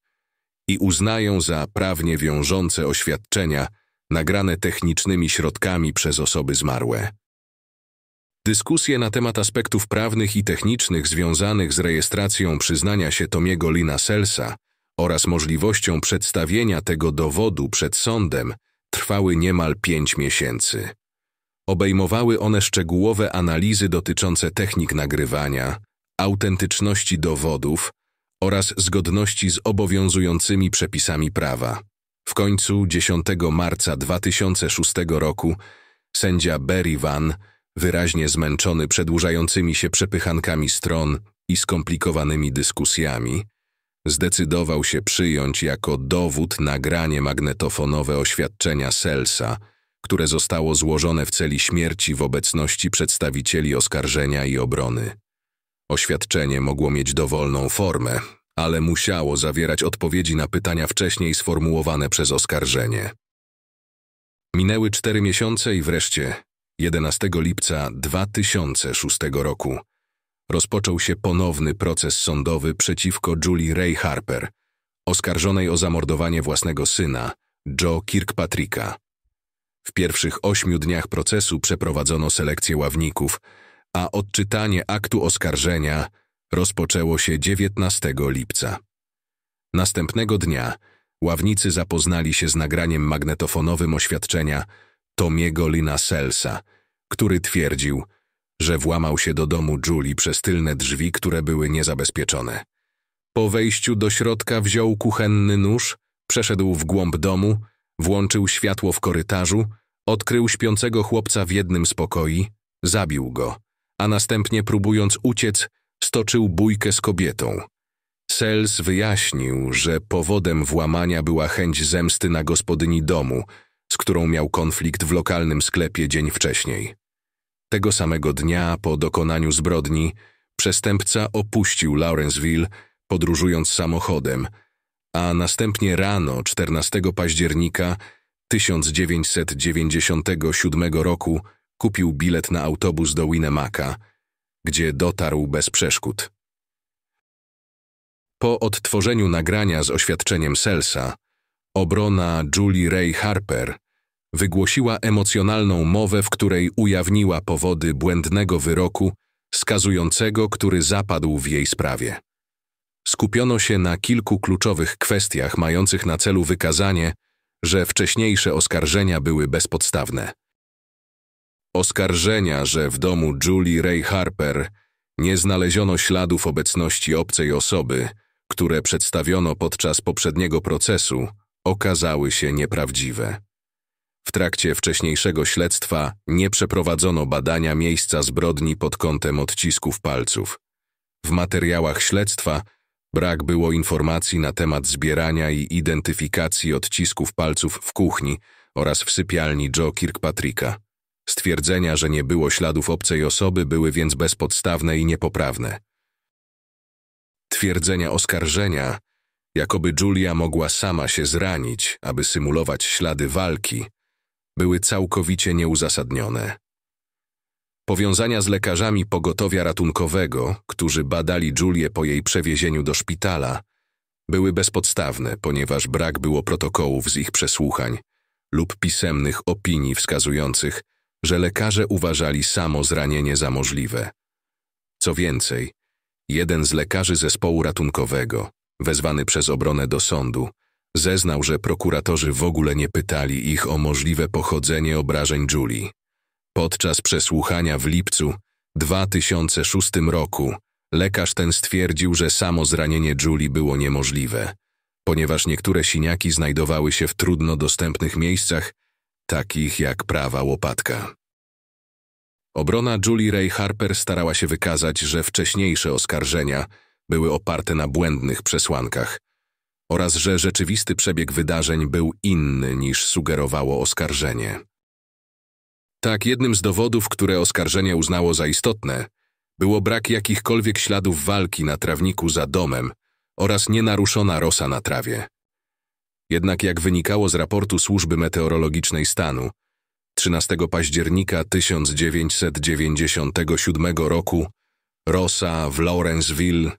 i uznają za prawnie wiążące oświadczenia nagrane technicznymi środkami przez osoby zmarłe. Dyskusje na temat aspektów prawnych i technicznych związanych z rejestracją przyznania się Tomiego Lina Selsa oraz możliwością przedstawienia tego dowodu przed sądem trwały niemal pięć miesięcy. Obejmowały one szczegółowe analizy dotyczące technik nagrywania, autentyczności dowodów oraz zgodności z obowiązującymi przepisami prawa. W końcu 10 marca 2006 roku sędzia Barry Van, wyraźnie zmęczony przedłużającymi się przepychankami stron i skomplikowanymi dyskusjami, zdecydował się przyjąć jako dowód nagranie magnetofonowe oświadczenia Selsa, które zostało złożone w celi śmierci w obecności przedstawicieli oskarżenia i obrony. Oświadczenie mogło mieć dowolną formę, ale musiało zawierać odpowiedzi na pytania wcześniej sformułowane przez oskarżenie. Minęły cztery miesiące i wreszcie, 11 lipca 2006 roku, rozpoczął się ponowny proces sądowy przeciwko Julie Ray Harper, oskarżonej o zamordowanie własnego syna, Joe Kirkpatricka. W pierwszych ośmiu dniach procesu przeprowadzono selekcję ławników, a odczytanie aktu oskarżenia rozpoczęło się 19 lipca. Następnego dnia ławnicy zapoznali się z nagraniem magnetofonowym oświadczenia Tomiego Lina Selsa, który twierdził, że włamał się do domu Julie przez tylne drzwi, które były niezabezpieczone. Po wejściu do środka wziął kuchenny nóż, przeszedł w głąb domu, włączył światło w korytarzu, odkrył śpiącego chłopca w jednym z pokoi, zabił go, a następnie próbując uciec, stoczył bójkę z kobietą. Sels wyjaśnił, że powodem włamania była chęć zemsty na gospodyni domu, z którą miał konflikt w lokalnym sklepie dzień wcześniej. Tego samego dnia po dokonaniu zbrodni przestępca opuścił Lawrenceville, podróżując samochodem, a następnie rano 14 października 1997 roku kupił bilet na autobus do Winemaka, gdzie dotarł bez przeszkód. Po odtworzeniu nagrania z oświadczeniem Selsa, obrona Julie Ray Harper wygłosiła emocjonalną mowę, w której ujawniła powody błędnego wyroku skazującego, który zapadł w jej sprawie. Skupiono się na kilku kluczowych kwestiach mających na celu wykazanie, że wcześniejsze oskarżenia były bezpodstawne. Oskarżenia, że w domu Julie Ray Harper nie znaleziono śladów obecności obcej osoby, które przedstawiono podczas poprzedniego procesu, okazały się nieprawdziwe. W trakcie wcześniejszego śledztwa nie przeprowadzono badania miejsca zbrodni pod kątem odcisków palców. W materiałach śledztwa brak było informacji na temat zbierania i identyfikacji odcisków palców w kuchni oraz w sypialni Joe Kirkpatricka. Stwierdzenia, że nie było śladów obcej osoby, były więc bezpodstawne i niepoprawne. Twierdzenia oskarżenia, jakoby Julia mogła sama się zranić, aby symulować ślady walki, były całkowicie nieuzasadnione. Powiązania z lekarzami pogotowia ratunkowego, którzy badali Julię po jej przewiezieniu do szpitala, były bezpodstawne, ponieważ brak było protokołów z ich przesłuchań lub pisemnych opinii wskazujących, że lekarze uważali samo zranienie za możliwe. Co więcej, jeden z lekarzy zespołu ratunkowego, wezwany przez obronę do sądu, Zeznał, że prokuratorzy w ogóle nie pytali ich o możliwe pochodzenie obrażeń Julii. Podczas przesłuchania w lipcu 2006 roku lekarz ten stwierdził, że samo zranienie Julii było niemożliwe, ponieważ niektóre siniaki znajdowały się w trudno dostępnych miejscach, takich jak prawa łopatka. Obrona Julie Ray Harper starała się wykazać, że wcześniejsze oskarżenia były oparte na błędnych przesłankach, oraz że rzeczywisty przebieg wydarzeń był inny niż sugerowało oskarżenie. Tak, jednym z dowodów, które oskarżenie uznało za istotne, było brak jakichkolwiek śladów walki na trawniku za domem oraz nienaruszona rosa na trawie. Jednak jak wynikało z raportu Służby Meteorologicznej Stanu, 13 października 1997 roku rosa w Lawrenceville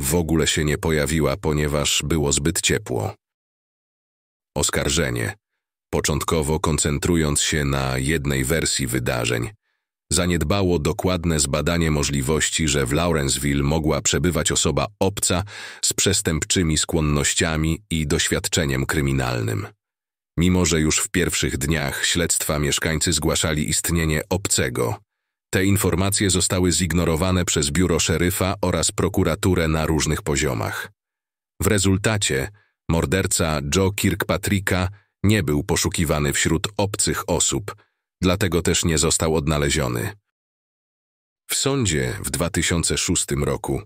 w ogóle się nie pojawiła, ponieważ było zbyt ciepło. Oskarżenie. Początkowo koncentrując się na jednej wersji wydarzeń, zaniedbało dokładne zbadanie możliwości, że w Lawrenceville mogła przebywać osoba obca z przestępczymi skłonnościami i doświadczeniem kryminalnym. Mimo, że już w pierwszych dniach śledztwa mieszkańcy zgłaszali istnienie obcego, te informacje zostały zignorowane przez biuro szeryfa oraz prokuraturę na różnych poziomach. W rezultacie morderca Joe Kirkpatricka nie był poszukiwany wśród obcych osób, dlatego też nie został odnaleziony. W sądzie w 2006 roku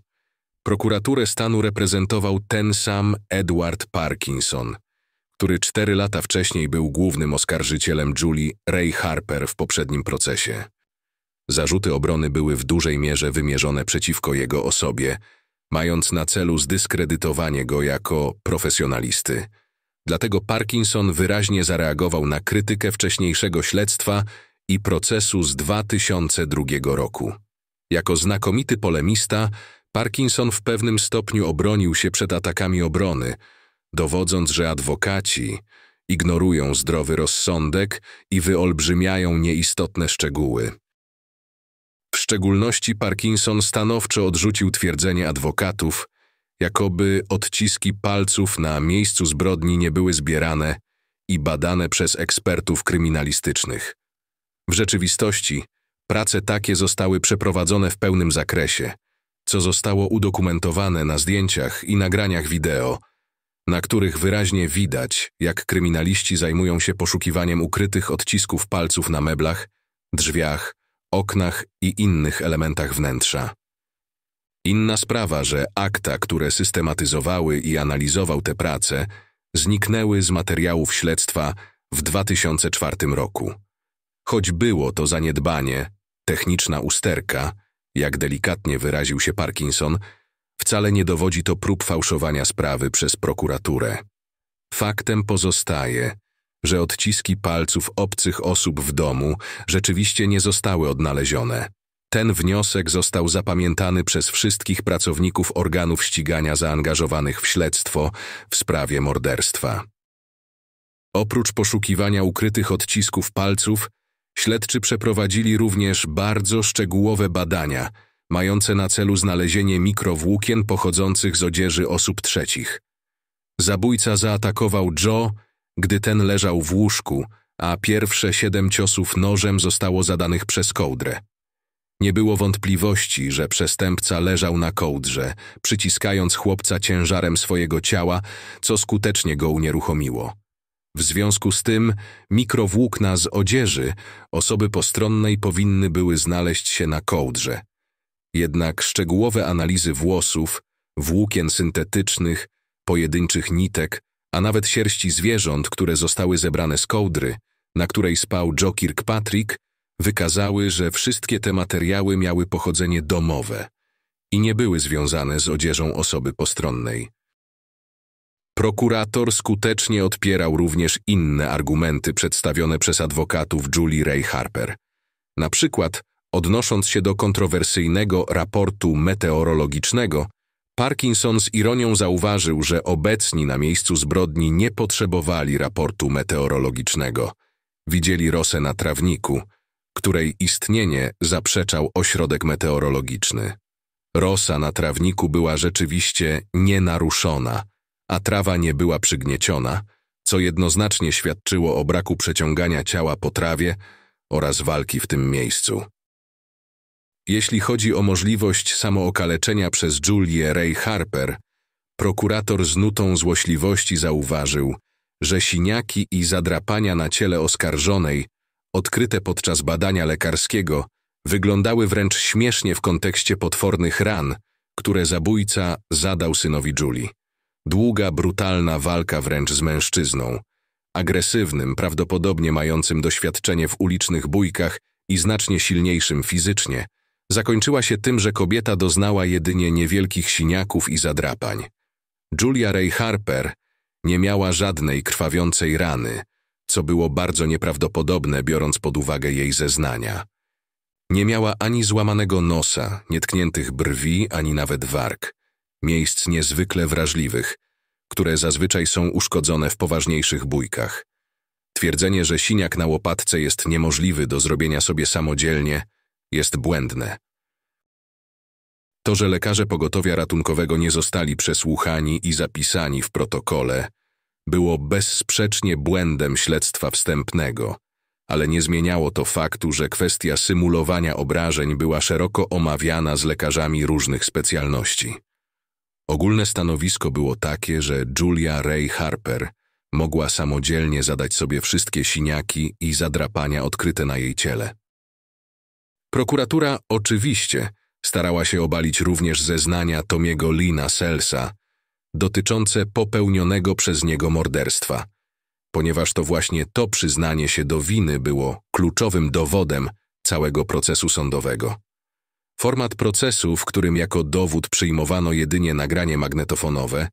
prokuraturę stanu reprezentował ten sam Edward Parkinson, który cztery lata wcześniej był głównym oskarżycielem Julie Ray Harper w poprzednim procesie. Zarzuty obrony były w dużej mierze wymierzone przeciwko jego osobie, mając na celu zdyskredytowanie go jako profesjonalisty. Dlatego Parkinson wyraźnie zareagował na krytykę wcześniejszego śledztwa i procesu z 2002 roku. Jako znakomity polemista, Parkinson w pewnym stopniu obronił się przed atakami obrony, dowodząc, że adwokaci ignorują zdrowy rozsądek i wyolbrzymiają nieistotne szczegóły szczególności Parkinson stanowczo odrzucił twierdzenie adwokatów, jakoby odciski palców na miejscu zbrodni nie były zbierane i badane przez ekspertów kryminalistycznych. W rzeczywistości prace takie zostały przeprowadzone w pełnym zakresie, co zostało udokumentowane na zdjęciach i nagraniach wideo, na których wyraźnie widać, jak kryminaliści zajmują się poszukiwaniem ukrytych odcisków palców na meblach, drzwiach, oknach i innych elementach wnętrza. Inna sprawa, że akta, które systematyzowały i analizował te prace, zniknęły z materiałów śledztwa w 2004 roku. Choć było to zaniedbanie, techniczna usterka, jak delikatnie wyraził się Parkinson, wcale nie dowodzi to prób fałszowania sprawy przez prokuraturę. Faktem pozostaje, że odciski palców obcych osób w domu rzeczywiście nie zostały odnalezione. Ten wniosek został zapamiętany przez wszystkich pracowników organów ścigania zaangażowanych w śledztwo w sprawie morderstwa. Oprócz poszukiwania ukrytych odcisków palców, śledczy przeprowadzili również bardzo szczegółowe badania, mające na celu znalezienie mikrowłókien pochodzących z odzieży osób trzecich. Zabójca zaatakował Joe gdy ten leżał w łóżku, a pierwsze siedem ciosów nożem zostało zadanych przez kołdrę. Nie było wątpliwości, że przestępca leżał na kołdrze, przyciskając chłopca ciężarem swojego ciała, co skutecznie go unieruchomiło. W związku z tym mikrowłókna z odzieży osoby postronnej powinny były znaleźć się na kołdrze. Jednak szczegółowe analizy włosów, włókien syntetycznych, pojedynczych nitek a nawet sierści zwierząt, które zostały zebrane z kołdry, na której spał Joe Kirkpatrick, wykazały, że wszystkie te materiały miały pochodzenie domowe i nie były związane z odzieżą osoby postronnej. Prokurator skutecznie odpierał również inne argumenty przedstawione przez adwokatów Julie Ray Harper. Na przykład, odnosząc się do kontrowersyjnego raportu meteorologicznego, Parkinson z ironią zauważył, że obecni na miejscu zbrodni nie potrzebowali raportu meteorologicznego. Widzieli rosę na trawniku, której istnienie zaprzeczał ośrodek meteorologiczny. Rosa na trawniku była rzeczywiście nienaruszona, a trawa nie była przygnieciona, co jednoznacznie świadczyło o braku przeciągania ciała po trawie oraz walki w tym miejscu. Jeśli chodzi o możliwość samookaleczenia przez Julię Ray Harper, prokurator z nutą złośliwości zauważył, że siniaki i zadrapania na ciele oskarżonej, odkryte podczas badania lekarskiego, wyglądały wręcz śmiesznie w kontekście potwornych ran, które zabójca zadał synowi Julii. Długa, brutalna walka wręcz z mężczyzną, agresywnym, prawdopodobnie mającym doświadczenie w ulicznych bójkach i znacznie silniejszym fizycznie, zakończyła się tym, że kobieta doznała jedynie niewielkich siniaków i zadrapań. Julia Ray Harper nie miała żadnej krwawiącej rany, co było bardzo nieprawdopodobne, biorąc pod uwagę jej zeznania. Nie miała ani złamanego nosa, nietkniętych brwi, ani nawet warg, miejsc niezwykle wrażliwych, które zazwyczaj są uszkodzone w poważniejszych bójkach. Twierdzenie, że siniak na łopatce jest niemożliwy do zrobienia sobie samodzielnie, jest błędne. To, że lekarze pogotowia ratunkowego nie zostali przesłuchani i zapisani w protokole, było bezsprzecznie błędem śledztwa wstępnego, ale nie zmieniało to faktu, że kwestia symulowania obrażeń była szeroko omawiana z lekarzami różnych specjalności. Ogólne stanowisko było takie, że Julia Ray Harper mogła samodzielnie zadać sobie wszystkie siniaki i zadrapania odkryte na jej ciele. Prokuratura oczywiście starała się obalić również zeznania Tomiego Lina Selsa dotyczące popełnionego przez niego morderstwa, ponieważ to właśnie to przyznanie się do winy było kluczowym dowodem całego procesu sądowego. Format procesu, w którym jako dowód przyjmowano jedynie nagranie magnetofonowe,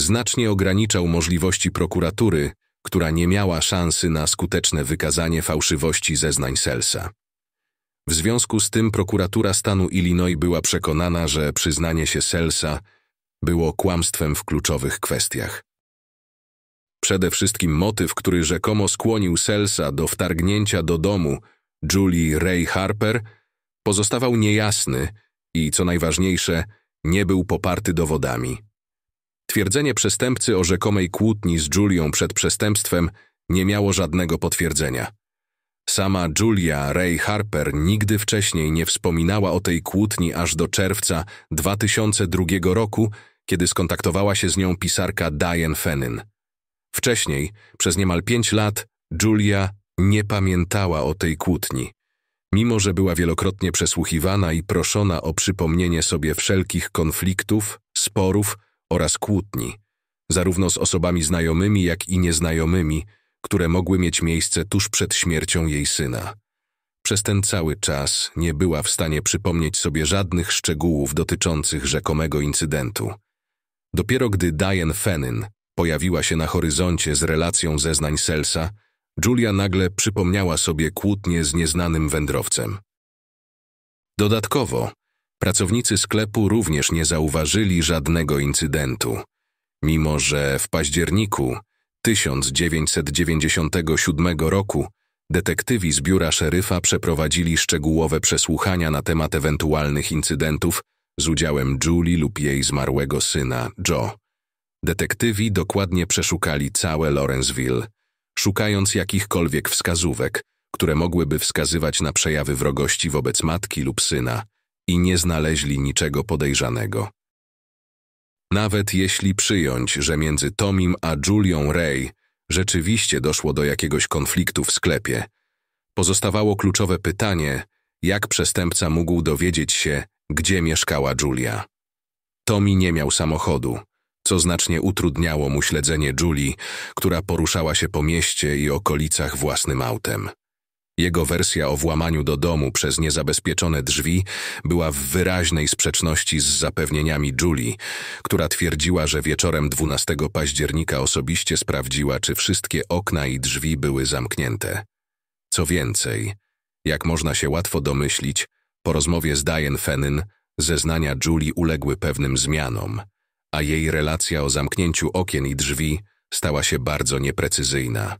znacznie ograniczał możliwości prokuratury, która nie miała szansy na skuteczne wykazanie fałszywości zeznań Selsa. W związku z tym prokuratura stanu Illinois była przekonana, że przyznanie się Selsa było kłamstwem w kluczowych kwestiach. Przede wszystkim motyw, który rzekomo skłonił Selsa do wtargnięcia do domu Julie Ray Harper, pozostawał niejasny i, co najważniejsze, nie był poparty dowodami. Twierdzenie przestępcy o rzekomej kłótni z Julią przed przestępstwem nie miało żadnego potwierdzenia. Sama Julia Ray Harper nigdy wcześniej nie wspominała o tej kłótni aż do czerwca 2002 roku, kiedy skontaktowała się z nią pisarka Diane Fennin. Wcześniej, przez niemal pięć lat, Julia nie pamiętała o tej kłótni, mimo że była wielokrotnie przesłuchiwana i proszona o przypomnienie sobie wszelkich konfliktów, sporów oraz kłótni, zarówno z osobami znajomymi, jak i nieznajomymi, które mogły mieć miejsce tuż przed śmiercią jej syna. Przez ten cały czas nie była w stanie przypomnieć sobie żadnych szczegółów dotyczących rzekomego incydentu. Dopiero gdy Diane Fenyn pojawiła się na horyzoncie z relacją zeznań Selsa, Julia nagle przypomniała sobie kłótnię z nieznanym wędrowcem. Dodatkowo, pracownicy sklepu również nie zauważyli żadnego incydentu, mimo że w październiku 1997 roku detektywi z biura szeryfa przeprowadzili szczegółowe przesłuchania na temat ewentualnych incydentów z udziałem Julie lub jej zmarłego syna, Joe. Detektywi dokładnie przeszukali całe Lawrenceville, szukając jakichkolwiek wskazówek, które mogłyby wskazywać na przejawy wrogości wobec matki lub syna i nie znaleźli niczego podejrzanego. Nawet jeśli przyjąć, że między Tomim a Julią Ray rzeczywiście doszło do jakiegoś konfliktu w sklepie, pozostawało kluczowe pytanie, jak przestępca mógł dowiedzieć się, gdzie mieszkała Julia. Tomi nie miał samochodu, co znacznie utrudniało mu śledzenie Julii, która poruszała się po mieście i okolicach własnym autem. Jego wersja o włamaniu do domu przez niezabezpieczone drzwi była w wyraźnej sprzeczności z zapewnieniami Julie, która twierdziła, że wieczorem 12 października osobiście sprawdziła, czy wszystkie okna i drzwi były zamknięte. Co więcej, jak można się łatwo domyślić, po rozmowie z Diane Fennin zeznania Julie uległy pewnym zmianom, a jej relacja o zamknięciu okien i drzwi stała się bardzo nieprecyzyjna.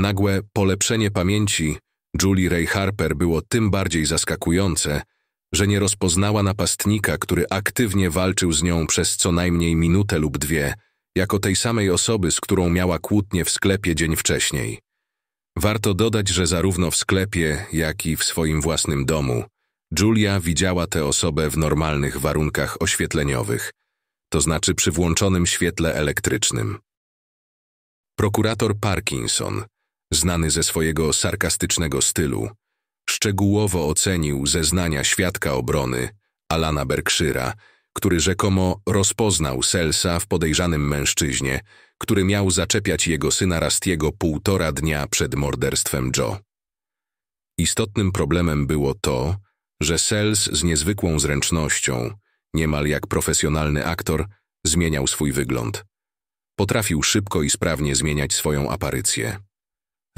Nagłe polepszenie pamięci Julie Ray Harper było tym bardziej zaskakujące, że nie rozpoznała napastnika, który aktywnie walczył z nią przez co najmniej minutę lub dwie, jako tej samej osoby, z którą miała kłótnię w sklepie dzień wcześniej. Warto dodać, że zarówno w sklepie, jak i w swoim własnym domu Julia widziała tę osobę w normalnych warunkach oświetleniowych, to znaczy przy włączonym świetle elektrycznym. Prokurator Parkinson znany ze swojego sarkastycznego stylu, szczegółowo ocenił zeznania świadka obrony, Alana Berkszyra, który rzekomo rozpoznał Selsa w podejrzanym mężczyźnie, który miał zaczepiać jego syna Rastiego półtora dnia przed morderstwem Joe. Istotnym problemem było to, że Sels z niezwykłą zręcznością, niemal jak profesjonalny aktor, zmieniał swój wygląd. Potrafił szybko i sprawnie zmieniać swoją aparycję.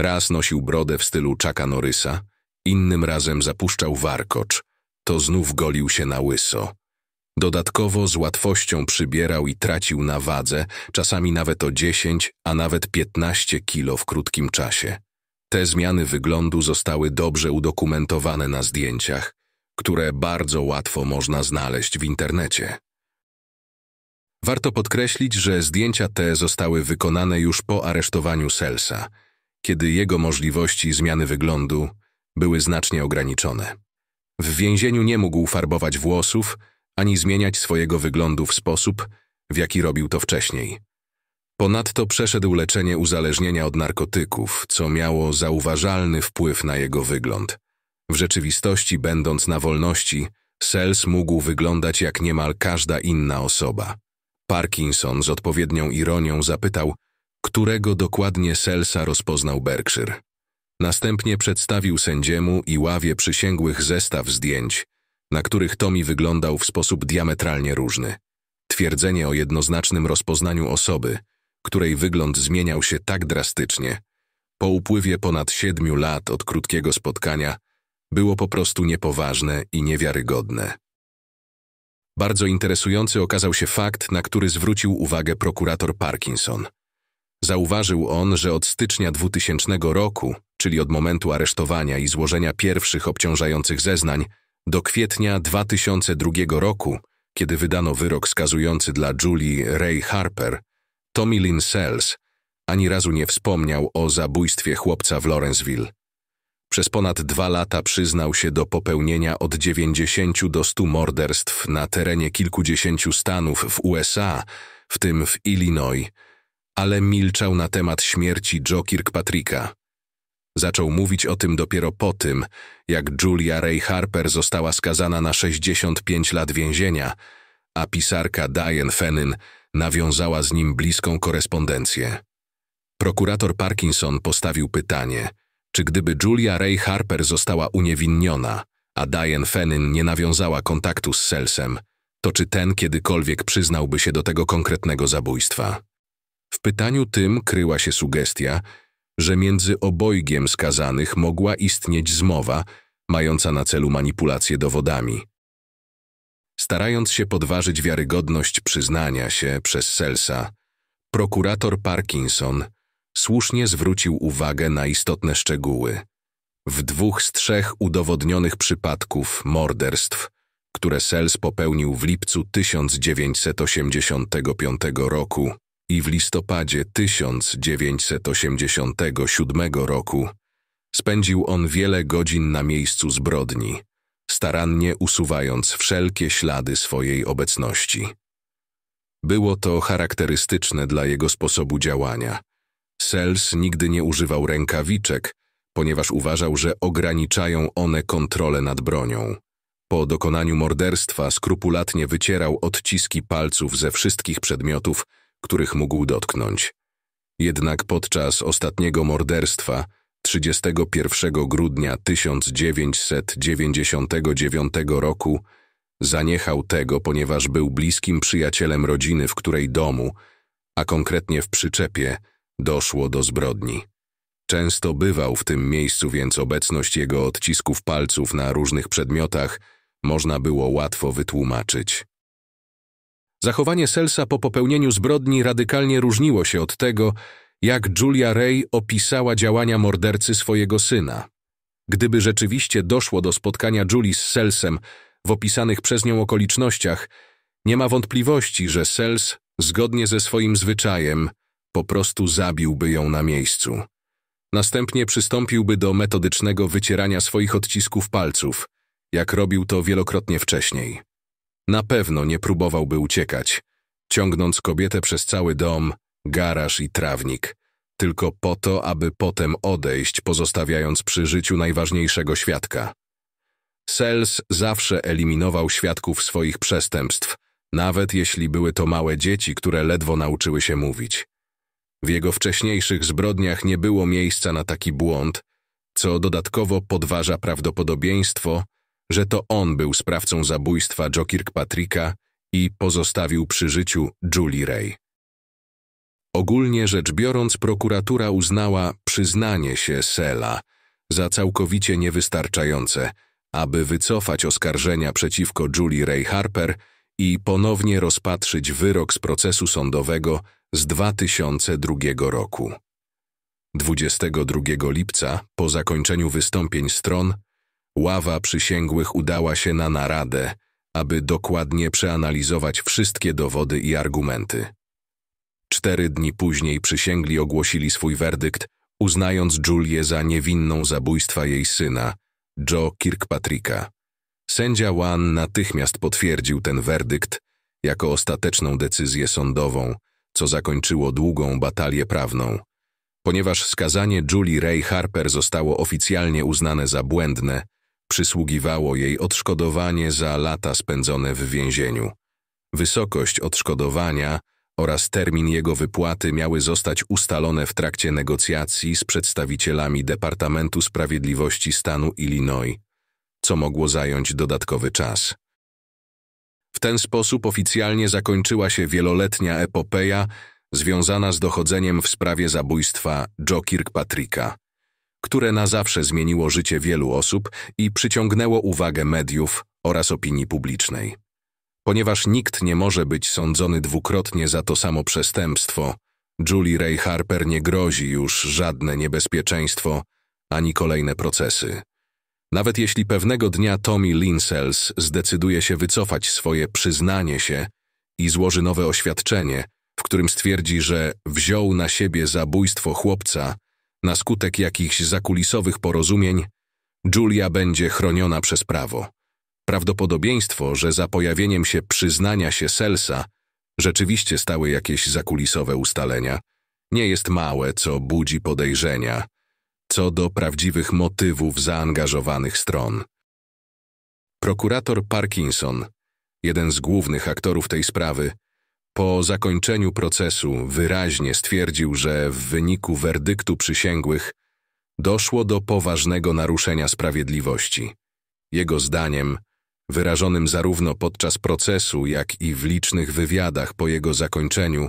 Raz nosił brodę w stylu Chucka Norysa, innym razem zapuszczał warkocz, to znów golił się na łyso. Dodatkowo z łatwością przybierał i tracił na wadze, czasami nawet o 10, a nawet 15 kilo w krótkim czasie. Te zmiany wyglądu zostały dobrze udokumentowane na zdjęciach, które bardzo łatwo można znaleźć w internecie. Warto podkreślić, że zdjęcia te zostały wykonane już po aresztowaniu Selsa – kiedy jego możliwości zmiany wyglądu były znacznie ograniczone. W więzieniu nie mógł farbować włosów ani zmieniać swojego wyglądu w sposób, w jaki robił to wcześniej. Ponadto przeszedł leczenie uzależnienia od narkotyków, co miało zauważalny wpływ na jego wygląd. W rzeczywistości, będąc na wolności, Sells mógł wyglądać jak niemal każda inna osoba. Parkinson z odpowiednią ironią zapytał, którego dokładnie Selsa rozpoznał Berkshire. Następnie przedstawił sędziemu i ławie przysięgłych zestaw zdjęć, na których Tomi wyglądał w sposób diametralnie różny. Twierdzenie o jednoznacznym rozpoznaniu osoby, której wygląd zmieniał się tak drastycznie, po upływie ponad siedmiu lat od krótkiego spotkania, było po prostu niepoważne i niewiarygodne. Bardzo interesujący okazał się fakt, na który zwrócił uwagę prokurator Parkinson – Zauważył on, że od stycznia 2000 roku, czyli od momentu aresztowania i złożenia pierwszych obciążających zeznań, do kwietnia 2002 roku, kiedy wydano wyrok skazujący dla Julie Ray Harper, Tommy Lynn Sells ani razu nie wspomniał o zabójstwie chłopca w Lawrenceville. Przez ponad dwa lata przyznał się do popełnienia od 90 do 100 morderstw na terenie kilkudziesięciu stanów w USA, w tym w Illinois, ale milczał na temat śmierci Joe Kirkpatricka. Zaczął mówić o tym dopiero po tym, jak Julia Ray Harper została skazana na 65 lat więzienia, a pisarka Diane Fennin nawiązała z nim bliską korespondencję. Prokurator Parkinson postawił pytanie, czy gdyby Julia Ray Harper została uniewinniona, a Diane Fennin nie nawiązała kontaktu z Selsem, to czy ten kiedykolwiek przyznałby się do tego konkretnego zabójstwa? W pytaniu tym kryła się sugestia, że między obojgiem skazanych mogła istnieć zmowa, mająca na celu manipulację dowodami. Starając się podważyć wiarygodność przyznania się przez Selsa, prokurator Parkinson słusznie zwrócił uwagę na istotne szczegóły. W dwóch z trzech udowodnionych przypadków morderstw, które Sels popełnił w lipcu 1985 roku, i w listopadzie 1987 roku spędził on wiele godzin na miejscu zbrodni, starannie usuwając wszelkie ślady swojej obecności. Było to charakterystyczne dla jego sposobu działania. Sells nigdy nie używał rękawiczek, ponieważ uważał, że ograniczają one kontrolę nad bronią. Po dokonaniu morderstwa skrupulatnie wycierał odciski palców ze wszystkich przedmiotów, których mógł dotknąć. Jednak podczas ostatniego morderstwa 31 grudnia 1999 roku zaniechał tego, ponieważ był bliskim przyjacielem rodziny, w której domu, a konkretnie w przyczepie, doszło do zbrodni. Często bywał w tym miejscu, więc obecność jego odcisków palców na różnych przedmiotach można było łatwo wytłumaczyć. Zachowanie Selsa po popełnieniu zbrodni radykalnie różniło się od tego, jak Julia Ray opisała działania mordercy swojego syna. Gdyby rzeczywiście doszło do spotkania Julii z Selsem w opisanych przez nią okolicznościach, nie ma wątpliwości, że Sels, zgodnie ze swoim zwyczajem, po prostu zabiłby ją na miejscu. Następnie przystąpiłby do metodycznego wycierania swoich odcisków palców, jak robił to wielokrotnie wcześniej. Na pewno nie próbowałby uciekać, ciągnąc kobietę przez cały dom, garaż i trawnik, tylko po to, aby potem odejść, pozostawiając przy życiu najważniejszego świadka. Sells zawsze eliminował świadków swoich przestępstw, nawet jeśli były to małe dzieci, które ledwo nauczyły się mówić. W jego wcześniejszych zbrodniach nie było miejsca na taki błąd, co dodatkowo podważa prawdopodobieństwo, że to on był sprawcą zabójstwa Joe Kirkpatricka i pozostawił przy życiu Julie Ray. Ogólnie rzecz biorąc, prokuratura uznała przyznanie się Sela za całkowicie niewystarczające, aby wycofać oskarżenia przeciwko Julie Ray Harper i ponownie rozpatrzyć wyrok z procesu sądowego z 2002 roku. 22 lipca, po zakończeniu wystąpień stron, Ława przysięgłych udała się na naradę, aby dokładnie przeanalizować wszystkie dowody i argumenty. Cztery dni później przysięgli ogłosili swój werdykt, uznając Julię za niewinną zabójstwa jej syna, Joe Kirkpatricka. Sędzia Wan natychmiast potwierdził ten werdykt jako ostateczną decyzję sądową, co zakończyło długą batalię prawną. Ponieważ skazanie Julie Ray Harper zostało oficjalnie uznane za błędne, Przysługiwało jej odszkodowanie za lata spędzone w więzieniu. Wysokość odszkodowania oraz termin jego wypłaty miały zostać ustalone w trakcie negocjacji z przedstawicielami Departamentu Sprawiedliwości stanu Illinois, co mogło zająć dodatkowy czas. W ten sposób oficjalnie zakończyła się wieloletnia epopeja związana z dochodzeniem w sprawie zabójstwa Joe Kirkpatricka które na zawsze zmieniło życie wielu osób i przyciągnęło uwagę mediów oraz opinii publicznej. Ponieważ nikt nie może być sądzony dwukrotnie za to samo przestępstwo, Julie Ray Harper nie grozi już żadne niebezpieczeństwo ani kolejne procesy. Nawet jeśli pewnego dnia Tommy Linsells zdecyduje się wycofać swoje przyznanie się i złoży nowe oświadczenie, w którym stwierdzi, że wziął na siebie zabójstwo chłopca, na skutek jakichś zakulisowych porozumień, Julia będzie chroniona przez prawo. Prawdopodobieństwo, że za pojawieniem się przyznania się Selsa rzeczywiście stały jakieś zakulisowe ustalenia, nie jest małe, co budzi podejrzenia co do prawdziwych motywów zaangażowanych stron. Prokurator Parkinson, jeden z głównych aktorów tej sprawy, po zakończeniu procesu wyraźnie stwierdził, że w wyniku werdyktu przysięgłych doszło do poważnego naruszenia sprawiedliwości. Jego zdaniem, wyrażonym zarówno podczas procesu, jak i w licznych wywiadach po jego zakończeniu,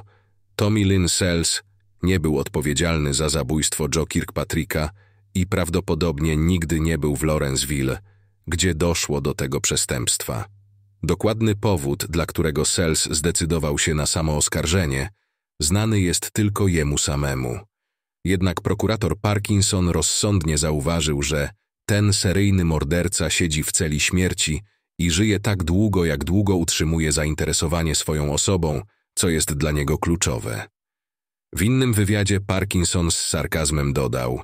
Tommy Lynn Sells nie był odpowiedzialny za zabójstwo Joe Kirkpatricka i prawdopodobnie nigdy nie był w Lawrenceville, gdzie doszło do tego przestępstwa. Dokładny powód, dla którego Sells zdecydował się na samooskarżenie, znany jest tylko jemu samemu. Jednak prokurator Parkinson rozsądnie zauważył, że ten seryjny morderca siedzi w celi śmierci i żyje tak długo, jak długo utrzymuje zainteresowanie swoją osobą, co jest dla niego kluczowe. W innym wywiadzie Parkinson z sarkazmem dodał: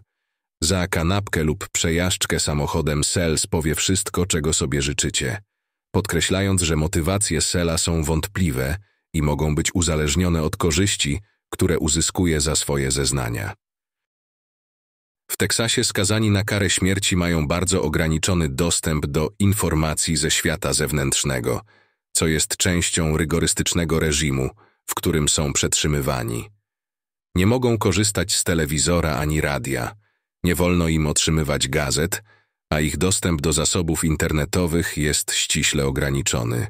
Za kanapkę lub przejażdżkę samochodem Sells powie wszystko, czego sobie życzycie podkreślając, że motywacje Sela są wątpliwe i mogą być uzależnione od korzyści, które uzyskuje za swoje zeznania. W Teksasie skazani na karę śmierci mają bardzo ograniczony dostęp do informacji ze świata zewnętrznego, co jest częścią rygorystycznego reżimu, w którym są przetrzymywani. Nie mogą korzystać z telewizora ani radia, nie wolno im otrzymywać gazet, a ich dostęp do zasobów internetowych jest ściśle ograniczony.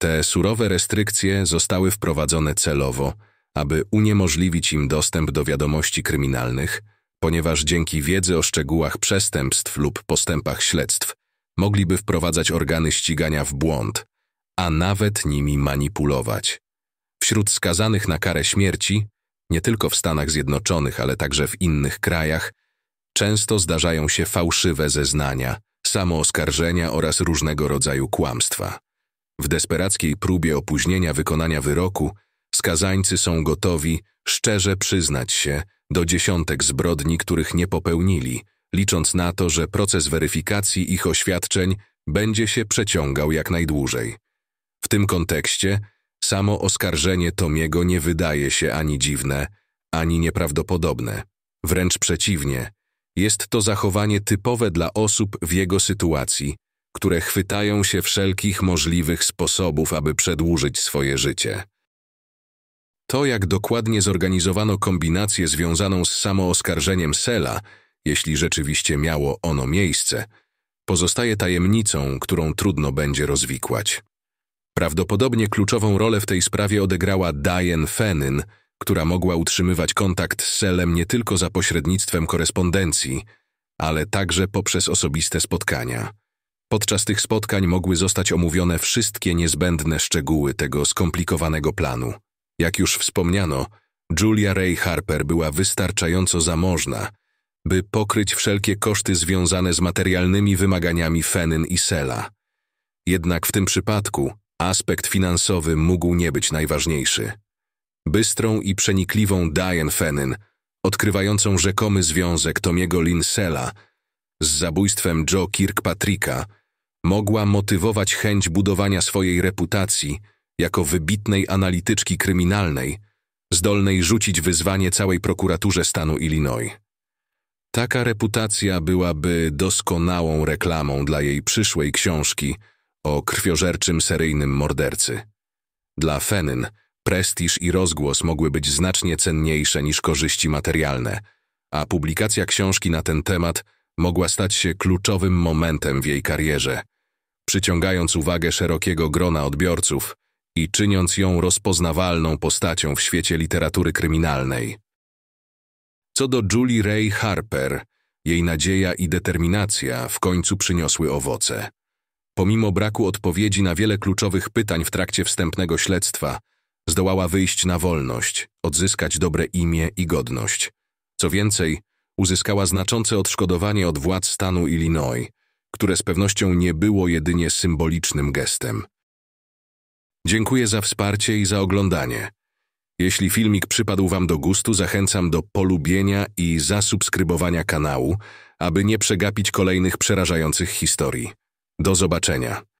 Te surowe restrykcje zostały wprowadzone celowo, aby uniemożliwić im dostęp do wiadomości kryminalnych, ponieważ dzięki wiedzy o szczegółach przestępstw lub postępach śledztw mogliby wprowadzać organy ścigania w błąd, a nawet nimi manipulować. Wśród skazanych na karę śmierci, nie tylko w Stanach Zjednoczonych, ale także w innych krajach, Często zdarzają się fałszywe zeznania, samooskarżenia oraz różnego rodzaju kłamstwa. W desperackiej próbie opóźnienia wykonania wyroku skazańcy są gotowi szczerze przyznać się do dziesiątek zbrodni, których nie popełnili, licząc na to, że proces weryfikacji ich oświadczeń będzie się przeciągał jak najdłużej. W tym kontekście samo oskarżenie Tomiego nie wydaje się ani dziwne, ani nieprawdopodobne. Wręcz przeciwnie, jest to zachowanie typowe dla osób w jego sytuacji, które chwytają się wszelkich możliwych sposobów, aby przedłużyć swoje życie. To, jak dokładnie zorganizowano kombinację związaną z samooskarżeniem Sela, jeśli rzeczywiście miało ono miejsce, pozostaje tajemnicą, którą trudno będzie rozwikłać. Prawdopodobnie kluczową rolę w tej sprawie odegrała Diane Fenin która mogła utrzymywać kontakt z Selem nie tylko za pośrednictwem korespondencji, ale także poprzez osobiste spotkania. Podczas tych spotkań mogły zostać omówione wszystkie niezbędne szczegóły tego skomplikowanego planu. Jak już wspomniano, Julia Ray Harper była wystarczająco zamożna, by pokryć wszelkie koszty związane z materialnymi wymaganiami Fenyn i Sela. Jednak w tym przypadku aspekt finansowy mógł nie być najważniejszy bystrą i przenikliwą Diane Fenin, odkrywającą rzekomy związek Tomiego Linsela z zabójstwem Joe Kirkpatricka, mogła motywować chęć budowania swojej reputacji jako wybitnej analityczki kryminalnej, zdolnej rzucić wyzwanie całej prokuraturze stanu Illinois. Taka reputacja byłaby doskonałą reklamą dla jej przyszłej książki o krwiożerczym seryjnym mordercy. Dla Fenin, prestiż i rozgłos mogły być znacznie cenniejsze niż korzyści materialne, a publikacja książki na ten temat mogła stać się kluczowym momentem w jej karierze, przyciągając uwagę szerokiego grona odbiorców i czyniąc ją rozpoznawalną postacią w świecie literatury kryminalnej. Co do Julie Ray Harper, jej nadzieja i determinacja w końcu przyniosły owoce. Pomimo braku odpowiedzi na wiele kluczowych pytań w trakcie wstępnego śledztwa, Zdołała wyjść na wolność, odzyskać dobre imię i godność. Co więcej, uzyskała znaczące odszkodowanie od władz stanu Illinois, które z pewnością nie było jedynie symbolicznym gestem. Dziękuję za wsparcie i za oglądanie. Jeśli filmik przypadł Wam do gustu, zachęcam do polubienia i zasubskrybowania kanału, aby nie przegapić kolejnych przerażających historii. Do zobaczenia.